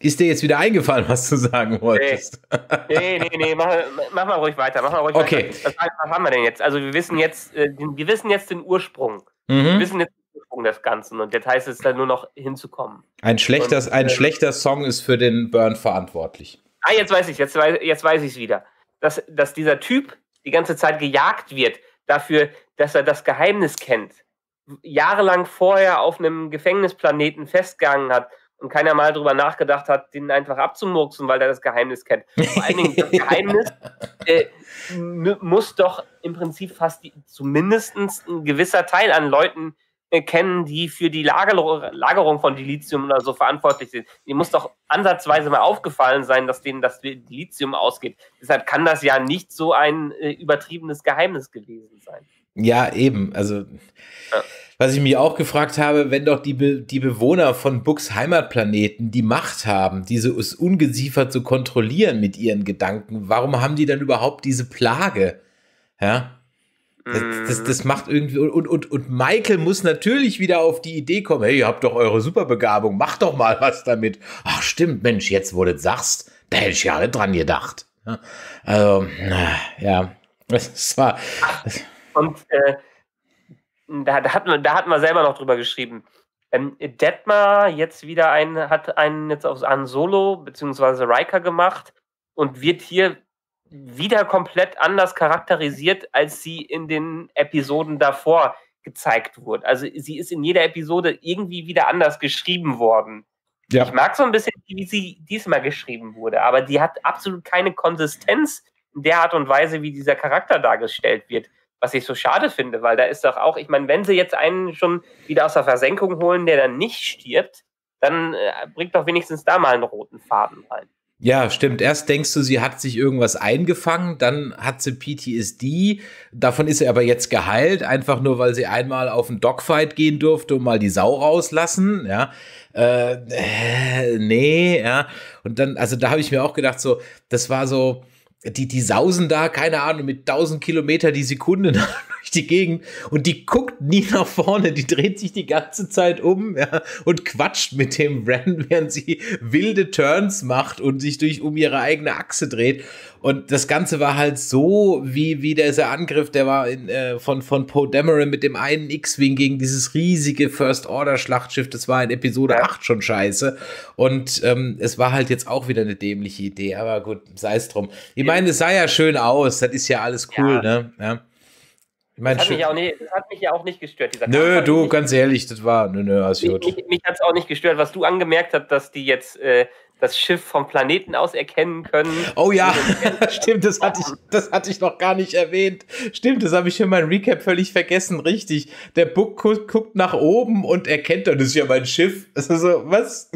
ist dir jetzt wieder eingefallen, was du sagen wolltest? Nee, nee, nee, nee. Mach, mach, mal ruhig weiter. Mach mal ruhig okay. weiter. Was, haben wir denn jetzt? Also wir wissen jetzt, äh, wir wissen jetzt den Ursprung. Mhm. Wir wissen jetzt den Ursprung des Ganzen und jetzt heißt es dann nur noch hinzukommen. Ein schlechter, und, ein äh, schlechter Song ist für den Burn verantwortlich. Ah, jetzt weiß ich, jetzt, jetzt weiß ich es wieder. Dass, dass dieser Typ die ganze Zeit gejagt wird dafür, dass er das Geheimnis kennt. Jahrelang vorher auf einem Gefängnisplaneten festgehangen hat und keiner mal drüber nachgedacht hat, den einfach abzumurksen, weil er das Geheimnis kennt. Vor allen Dingen das Geheimnis äh, muss doch im Prinzip fast zumindest ein gewisser Teil an Leuten äh, kennen, die für die Lager Lagerung von Dilithium oder so verantwortlich sind. Die muss doch ansatzweise mal aufgefallen sein, dass denen das Dilithium ausgeht. Deshalb kann das ja nicht so ein äh, übertriebenes Geheimnis gewesen sein. Ja, eben. Also, ja. was ich mich auch gefragt habe, wenn doch die, Be die Bewohner von Bucks Heimatplaneten die Macht haben, dieses Ungeziefer zu kontrollieren mit ihren Gedanken, warum haben die dann überhaupt diese Plage? Ja. Das, das, das, macht irgendwie. Und, und, und Michael muss natürlich wieder auf die Idee kommen: hey, ihr habt doch eure Superbegabung, macht doch mal was damit. Ach, stimmt, Mensch, jetzt wurde du sagst, da hätte ich ja nicht dran gedacht. Also, ja, das war. Das und äh, da, da, hat man, da hat man selber noch drüber geschrieben. Ähm, Detmar jetzt wieder einen, hat einen jetzt auf an Solo bzw. Riker gemacht und wird hier wieder komplett anders charakterisiert, als sie in den Episoden davor gezeigt wurde. Also sie ist in jeder Episode irgendwie wieder anders geschrieben worden. Ja. Ich mag so ein bisschen, wie sie diesmal geschrieben wurde, aber die hat absolut keine Konsistenz in der Art und Weise, wie dieser Charakter dargestellt wird was ich so schade finde, weil da ist doch auch, ich meine, wenn sie jetzt einen schon wieder aus der Versenkung holen, der dann nicht stirbt, dann äh, bringt doch wenigstens da mal einen roten Faden rein. Ja, stimmt. Erst denkst du, sie hat sich irgendwas eingefangen, dann hat sie PTSD. Davon ist sie aber jetzt geheilt, einfach nur weil sie einmal auf einen Dogfight gehen durfte und mal die Sau rauslassen. Ja, äh, äh, nee, ja. Und dann, also da habe ich mir auch gedacht, so, das war so, die, die sausen da, keine Ahnung, mit 1000 Kilometer die Sekunde durch die Gegend und die guckt nie nach vorne, die dreht sich die ganze Zeit um ja, und quatscht mit dem Ren, während sie wilde Turns macht und sich durch um ihre eigene Achse dreht. Und das Ganze war halt so, wie, wie dieser Angriff, der war in, äh, von, von Poe Dameron mit dem einen X-Wing gegen dieses riesige First-Order-Schlachtschiff. Das war in Episode ja. 8 schon scheiße. Und ähm, es war halt jetzt auch wieder eine dämliche Idee. Aber gut, sei es drum. Ich meine, es sah ja schön aus. Das ist ja alles cool, ja. ne? Ja. Ich mein, das, hat mich auch nicht, das hat mich ja auch nicht gestört. Dieser nö, du, ganz ehrlich, das war. Nö, nö, alles mich, gut. Mich, mich hat es auch nicht gestört, was du angemerkt hast, dass die jetzt. Äh, das Schiff vom Planeten aus erkennen können. Oh ja, stimmt, das hatte, ich, das hatte ich noch gar nicht erwähnt. Stimmt, das habe ich in meinem Recap völlig vergessen. Richtig, der Book guckt, guckt nach oben und erkennt dann, das ist ja mein Schiff. Das ist so, was?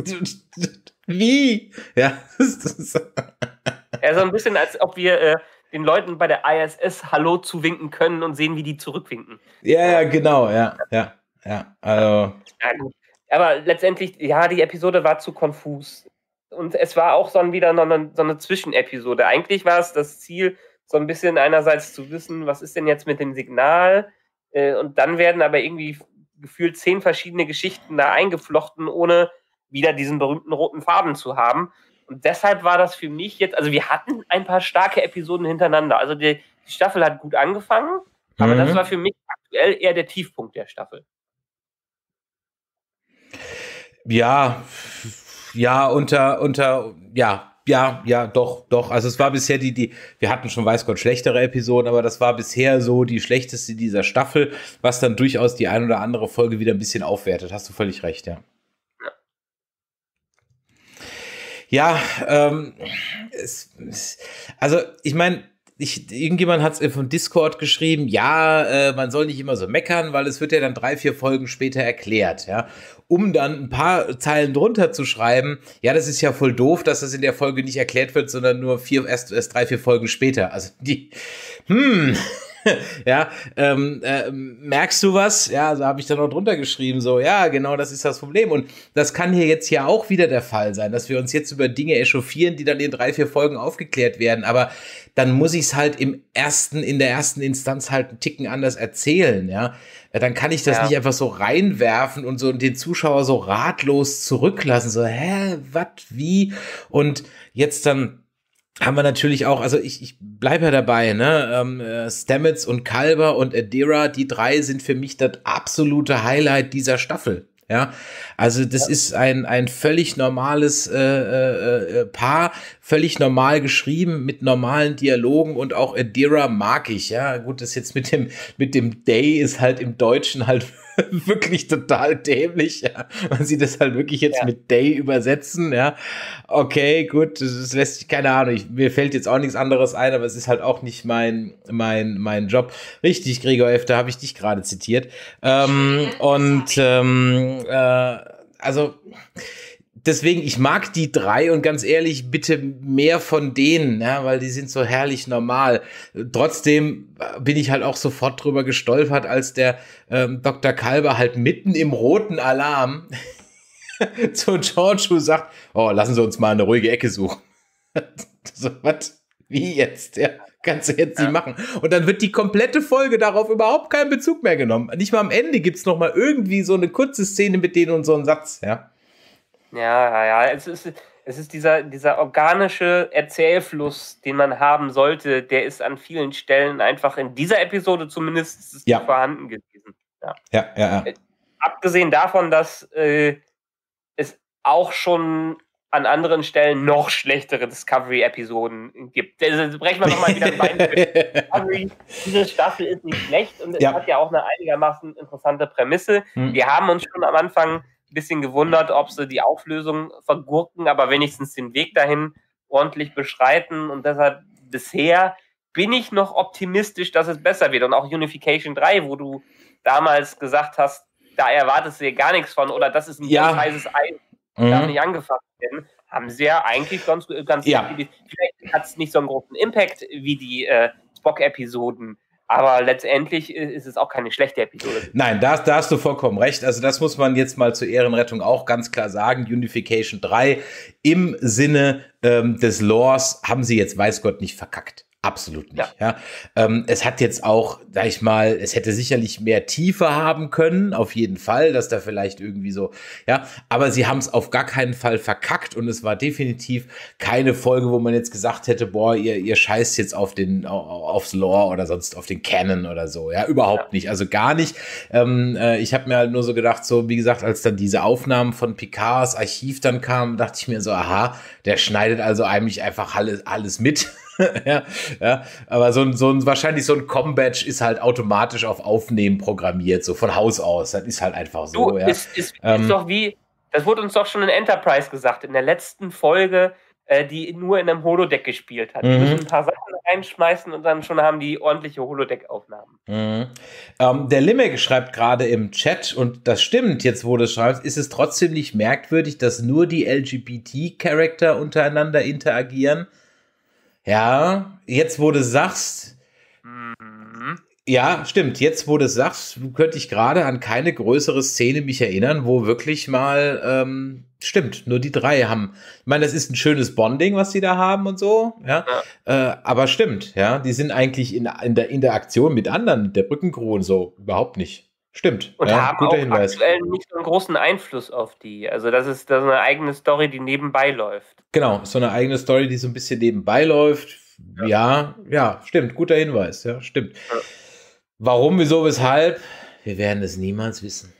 Wie? Ja, das ist so. Ja, so ein bisschen, als ob wir äh, den Leuten bei der ISS Hallo zuwinken können und sehen, wie die zurückwinken. Ja, ja, genau, ja, ja, ja. Also. Aber letztendlich, ja, die Episode war zu konfus und es war auch so ein, wieder noch eine, so eine Zwischenepisode. Eigentlich war es das Ziel, so ein bisschen einerseits zu wissen, was ist denn jetzt mit dem Signal? Äh, und dann werden aber irgendwie gefühlt zehn verschiedene Geschichten da eingeflochten, ohne wieder diesen berühmten roten Farben zu haben. Und deshalb war das für mich jetzt, also wir hatten ein paar starke Episoden hintereinander. Also die, die Staffel hat gut angefangen, aber mhm. das war für mich aktuell eher der Tiefpunkt der Staffel. Ja, ja, unter, unter, ja, ja, ja, doch, doch. Also es war bisher die, die, wir hatten schon weiß Gott schlechtere Episoden, aber das war bisher so die schlechteste dieser Staffel, was dann durchaus die ein oder andere Folge wieder ein bisschen aufwertet. Hast du völlig recht, ja. Ja, ähm, es, es, also ich meine, ich, irgendjemand hat es äh, von Discord geschrieben, ja, äh, man soll nicht immer so meckern, weil es wird ja dann drei, vier Folgen später erklärt, ja. Um dann ein paar Zeilen drunter zu schreiben, ja, das ist ja voll doof, dass das in der Folge nicht erklärt wird, sondern nur vier, erst, erst drei, vier Folgen später. Also die, hm. ja, ähm, äh, merkst du was? Ja, so also habe ich dann noch drunter geschrieben, so, ja, genau das ist das Problem. Und das kann hier jetzt ja auch wieder der Fall sein, dass wir uns jetzt über Dinge echauffieren, die dann in drei, vier Folgen aufgeklärt werden. Aber dann muss ich es halt im ersten, in der ersten Instanz halt einen Ticken anders erzählen, ja. Dann kann ich das ja. nicht einfach so reinwerfen und so und den Zuschauer so ratlos zurücklassen, so, hä, was, wie? Und jetzt dann haben wir natürlich auch, also ich, ich bleibe ja dabei, ne? Ähm, äh, Stamets und Kalber und Adira, die drei sind für mich das absolute Highlight dieser Staffel. Ja, also das ja. ist ein, ein völlig normales äh, äh, äh, Paar, völlig normal geschrieben, mit normalen Dialogen und auch Adira mag ich. Ja, gut, das jetzt mit dem, mit dem Day ist halt im Deutschen halt wirklich total dämlich, ja. Man sieht das halt wirklich jetzt ja. mit Day übersetzen, ja. Okay, gut, das lässt sich, keine Ahnung, ich, mir fällt jetzt auch nichts anderes ein, aber es ist halt auch nicht mein, mein, mein Job. Richtig, Gregor F., da habe ich dich gerade zitiert. Ähm, und ähm, äh, also deswegen, ich mag die drei und ganz ehrlich, bitte mehr von denen, ja, weil die sind so herrlich normal. Trotzdem bin ich halt auch sofort drüber gestolpert, als der ähm, Dr. Kalber halt mitten im roten Alarm zu Giorgio sagt, oh, lassen Sie uns mal eine ruhige Ecke suchen. so, was? Wie jetzt? Ja, kannst du jetzt nicht ja. machen. Und dann wird die komplette Folge darauf überhaupt keinen Bezug mehr genommen. Nicht mal am Ende gibt's noch mal irgendwie so eine kurze Szene mit denen und so einen Satz, ja. Ja, ja, ja. Es ist, es ist dieser, dieser organische Erzählfluss, den man haben sollte, der ist an vielen Stellen einfach in dieser Episode zumindest ja. vorhanden gewesen. Ja, ja, ja. ja. Äh, abgesehen davon, dass äh, es auch schon an anderen Stellen noch schlechtere Discovery-Episoden gibt. Also brechen wir nochmal wieder ein Bein. diese Staffel ist nicht schlecht und ja. es hat ja auch eine einigermaßen interessante Prämisse. Hm. Wir haben uns schon am Anfang bisschen gewundert, ob sie die Auflösung vergurken, aber wenigstens den Weg dahin ordentlich beschreiten. Und deshalb bisher bin ich noch optimistisch, dass es besser wird. Und auch Unification 3, wo du damals gesagt hast, da erwartest du dir gar nichts von oder das ist ein ja. heißes Ei, mhm. darf nicht angefangen werden, haben sie ja eigentlich ganz, ganz ja. vielleicht hat es nicht so einen großen Impact wie die äh, Spock-Episoden, aber letztendlich ist es auch keine schlechte Episode. Nein, da, da hast du vollkommen recht. Also das muss man jetzt mal zur Ehrenrettung auch ganz klar sagen. Unification 3 im Sinne ähm, des Lores haben sie jetzt, weiß Gott, nicht verkackt. Absolut nicht. Ja. ja. Ähm, es hat jetzt auch, sag ich mal, es hätte sicherlich mehr Tiefe haben können, auf jeden Fall, dass da vielleicht irgendwie so, ja, aber sie haben es auf gar keinen Fall verkackt und es war definitiv keine Folge, wo man jetzt gesagt hätte, boah, ihr, ihr scheißt jetzt auf den, aufs Lore oder sonst auf den Canon oder so, ja, überhaupt ja. nicht, also gar nicht. Ähm, äh, ich habe mir halt nur so gedacht, so, wie gesagt, als dann diese Aufnahmen von Picards Archiv dann kamen, dachte ich mir so, aha, der schneidet also eigentlich einfach alles, alles mit. ja, ja, aber so ein, so ein, wahrscheinlich so ein com ist halt automatisch auf Aufnehmen programmiert, so von Haus aus. Das ist halt einfach so. Du, ja. ist, ist, ähm, ist doch wie, das wurde uns doch schon in Enterprise gesagt, in der letzten Folge, äh, die nur in einem Holodeck gespielt hat. Mhm. ein paar Sachen reinschmeißen und dann schon haben die ordentliche Holodeck-Aufnahmen. Mhm. Ähm, der Limek schreibt gerade im Chat, und das stimmt, jetzt wo du es schreibst, ist es trotzdem nicht merkwürdig, dass nur die LGBT-Charakter untereinander interagieren? Ja, jetzt wo du sagst, mhm. ja, stimmt, jetzt wo du sagst, könnte ich gerade an keine größere Szene mich erinnern, wo wirklich mal, ähm, stimmt, nur die drei haben, ich meine, das ist ein schönes Bonding, was sie da haben und so, ja, ja. Äh, aber stimmt, ja, die sind eigentlich in, in der Interaktion mit anderen, der Brückencrew und so, überhaupt nicht. Stimmt. Und ja, haben guter auch Hinweis. aktuell nicht so einen großen Einfluss auf die. Also das ist, das ist eine eigene Story, die nebenbei läuft. Genau, so eine eigene Story, die so ein bisschen nebenbei läuft. Ja, ja, ja stimmt, guter Hinweis, ja, stimmt. Ja. Warum, wieso, weshalb? Wir werden es niemals wissen.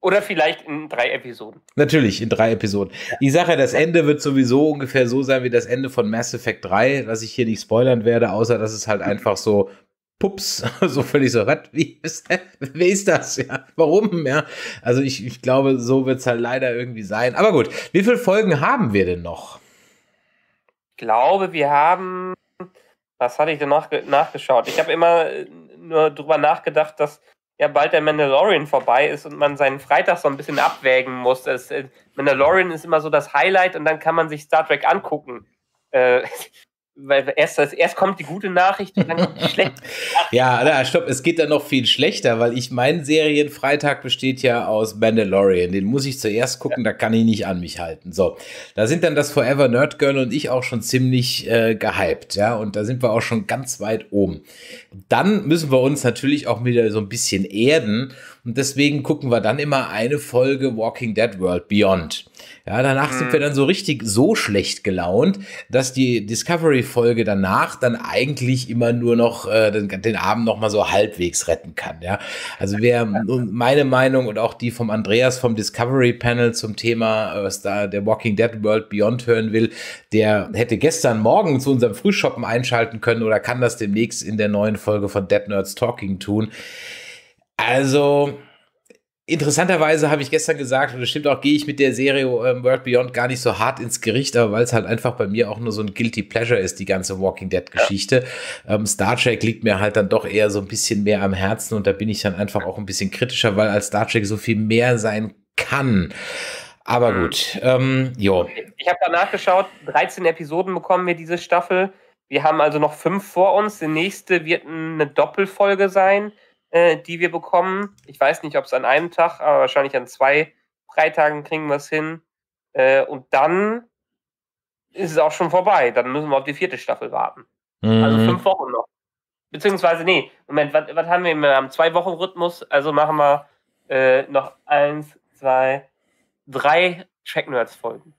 Oder vielleicht in drei Episoden. Natürlich, in drei Episoden. Die Sache, das Ende wird sowieso ungefähr so sein wie das Ende von Mass Effect 3, was ich hier nicht spoilern werde, außer dass es halt einfach so Pups, so völlig so, was, wie ist, wer ist das, ja, warum, ja, also ich, ich glaube, so wird es halt leider irgendwie sein, aber gut, wie viele Folgen haben wir denn noch? Ich glaube, wir haben, was hatte ich denn nach, nachgeschaut, ich habe immer äh, nur drüber nachgedacht, dass ja bald der Mandalorian vorbei ist und man seinen Freitag so ein bisschen abwägen muss. Es, äh, Mandalorian ist immer so das Highlight und dann kann man sich Star Trek angucken. Äh, weil erst, erst kommt die gute Nachricht und dann kommt die schlechte Ja, na, stopp, es geht dann noch viel schlechter, weil ich mein Serienfreitag besteht ja aus Mandalorian. Den muss ich zuerst gucken, ja. da kann ich nicht an mich halten. So, da sind dann das Forever Nerd Girl und ich auch schon ziemlich äh, gehypt, ja, und da sind wir auch schon ganz weit oben. Dann müssen wir uns natürlich auch wieder so ein bisschen erden und deswegen gucken wir dann immer eine Folge Walking Dead World Beyond. Ja, danach sind wir mhm. dann so richtig so schlecht gelaunt, dass die Discovery-Folge danach dann eigentlich immer nur noch äh, den, den Abend noch mal so halbwegs retten kann. Ja, also wer meine Meinung und auch die vom Andreas vom Discovery-Panel zum Thema äh, da der Walking Dead World Beyond hören will, der hätte gestern Morgen zu unserem Frühschoppen einschalten können oder kann das demnächst in der neuen Folge von Dead Nerds Talking tun. Also, interessanterweise habe ich gestern gesagt, und das stimmt auch, gehe ich mit der Serie ähm, World Beyond gar nicht so hart ins Gericht, aber weil es halt einfach bei mir auch nur so ein Guilty Pleasure ist, die ganze Walking Dead-Geschichte. Ja. Ähm, Star Trek liegt mir halt dann doch eher so ein bisschen mehr am Herzen und da bin ich dann einfach auch ein bisschen kritischer, weil als Star Trek so viel mehr sein kann. Aber mhm. gut, ähm, jo. Ich habe danach geschaut, 13 Episoden bekommen wir diese Staffel. Wir haben also noch fünf vor uns. Die nächste wird eine Doppelfolge sein äh, die wir bekommen. Ich weiß nicht, ob es an einem Tag, aber wahrscheinlich an zwei, drei Tagen kriegen wir es hin. Äh, und dann ist es auch schon vorbei. Dann müssen wir auf die vierte Staffel warten. Also mhm. Also fünf Wochen noch. Beziehungsweise, nee, Moment, was haben wir? Wir haben zwei Wochen Rhythmus, also machen wir äh, noch eins, zwei, drei Track Folgen.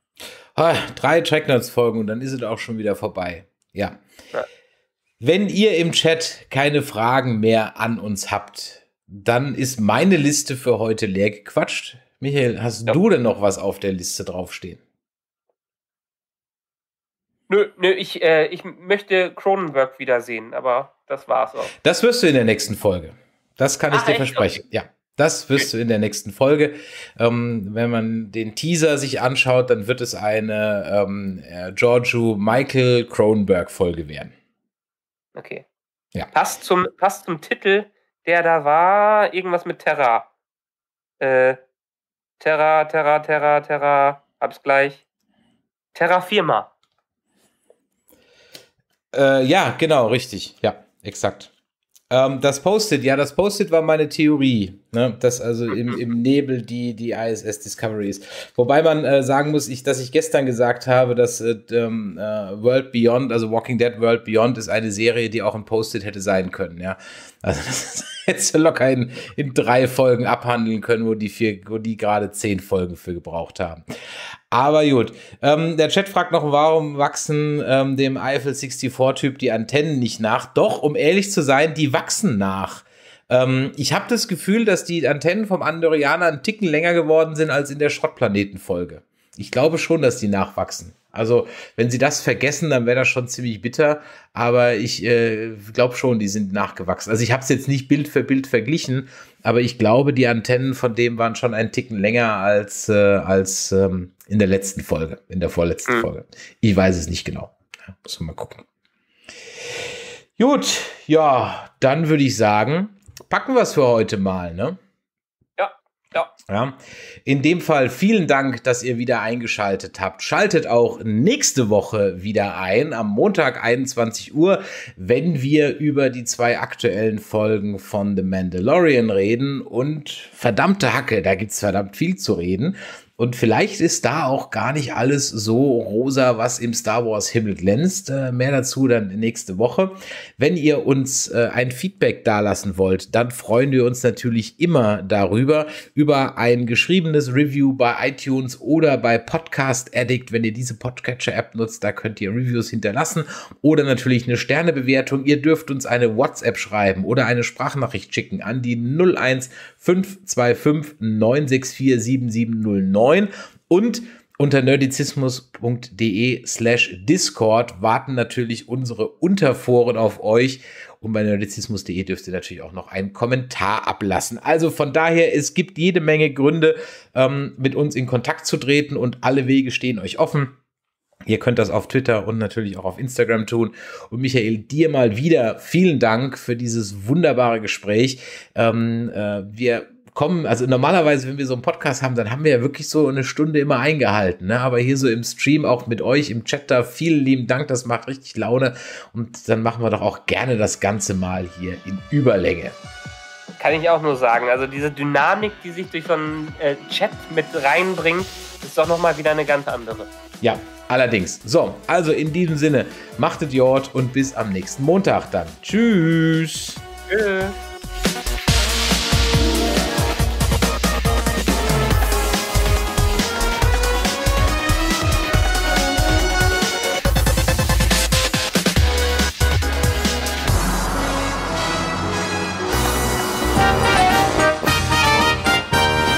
drei Track Folgen und dann ist es auch schon wieder vorbei. ja. ja. Wenn ihr im Chat keine Fragen mehr an uns habt, dann ist meine Liste für heute leer gequatscht. Michael, hast ja. du denn noch was auf der Liste draufstehen? Nö, nö, ich, äh, ich möchte Cronenberg wiedersehen, aber das war's auch. Das wirst du in der nächsten Folge. Das kann ah, ich dir echt? versprechen. Okay. Ja, das wirst du in der nächsten Folge. Ähm, wenn man den Teaser sich anschaut, dann wird es eine ähm, äh, Giorgio Michael Cronenberg Folge werden. Okay. Ja. Passt zum, passt zum Titel, der da war, irgendwas mit Terra. Äh, Terra, Terra, Terra, Terra, hab's gleich. Terra Firma. Äh, ja, genau, richtig. Ja, exakt. Ähm, das Post-it, ja, das Post-it war meine Theorie. Ne? Dass also im, im Nebel die, die ISS Discovery ist. Wobei man äh, sagen muss, ich, dass ich gestern gesagt habe, dass äh, ähm, äh World Beyond, also Walking Dead World Beyond, ist eine Serie, die auch ein Post-it hätte sein können. Ja? Also das hätte locker in, in drei Folgen abhandeln können, wo die, vier, wo die gerade zehn Folgen für gebraucht haben. Aber gut. Ähm, der Chat fragt noch, warum wachsen ähm, dem Eiffel 64-Typ die Antennen nicht nach? Doch, um ehrlich zu sein, die wachsen nach. Ähm, ich habe das Gefühl, dass die Antennen vom Andorianer einen Ticken länger geworden sind als in der Schrottplaneten-Folge. Ich glaube schon, dass die nachwachsen. Also, wenn sie das vergessen, dann wäre das schon ziemlich bitter. Aber ich äh, glaube schon, die sind nachgewachsen. Also, ich habe es jetzt nicht Bild für Bild verglichen, aber ich glaube, die Antennen von dem waren schon einen Ticken länger als, äh, als ähm, in der letzten Folge, in der vorletzten mhm. Folge. Ich weiß es nicht genau. Ja, müssen wir mal gucken. Gut, ja, dann würde ich sagen, packen wir es für heute mal, ne? Ja, ja. Ja. In dem Fall vielen Dank, dass ihr wieder eingeschaltet habt. Schaltet auch nächste Woche wieder ein, am Montag 21 Uhr, wenn wir über die zwei aktuellen Folgen von The Mandalorian reden. Und verdammte Hacke, da gibt es verdammt viel zu reden. Und vielleicht ist da auch gar nicht alles so rosa, was im Star Wars Himmel glänzt. Äh, mehr dazu dann nächste Woche. Wenn ihr uns äh, ein Feedback dalassen wollt, dann freuen wir uns natürlich immer darüber, über ein geschriebenes Review bei iTunes oder bei Podcast Addict. Wenn ihr diese Podcatcher-App nutzt, da könnt ihr Reviews hinterlassen oder natürlich eine Sternebewertung. Ihr dürft uns eine WhatsApp schreiben oder eine Sprachnachricht schicken an die 01525 964 7709. 9 und unter nerdizismus.de slash Discord warten natürlich unsere Unterforen auf euch. Und bei nerdizismus.de dürft ihr natürlich auch noch einen Kommentar ablassen. Also von daher, es gibt jede Menge Gründe, ähm, mit uns in Kontakt zu treten und alle Wege stehen euch offen. Ihr könnt das auf Twitter und natürlich auch auf Instagram tun. Und Michael, dir mal wieder vielen Dank für dieses wunderbare Gespräch. Ähm, äh, wir kommen, also normalerweise, wenn wir so einen Podcast haben, dann haben wir ja wirklich so eine Stunde immer eingehalten. Ne? Aber hier so im Stream, auch mit euch im Chat da, vielen lieben Dank, das macht richtig Laune. Und dann machen wir doch auch gerne das Ganze mal hier in Überlänge. Kann ich auch nur sagen. Also diese Dynamik, die sich durch so einen äh, Chat mit reinbringt, ist doch nochmal wieder eine ganz andere. Ja, allerdings. So, also in diesem Sinne, machtet Jord und bis am nächsten Montag dann. Tschüss. Tschüss.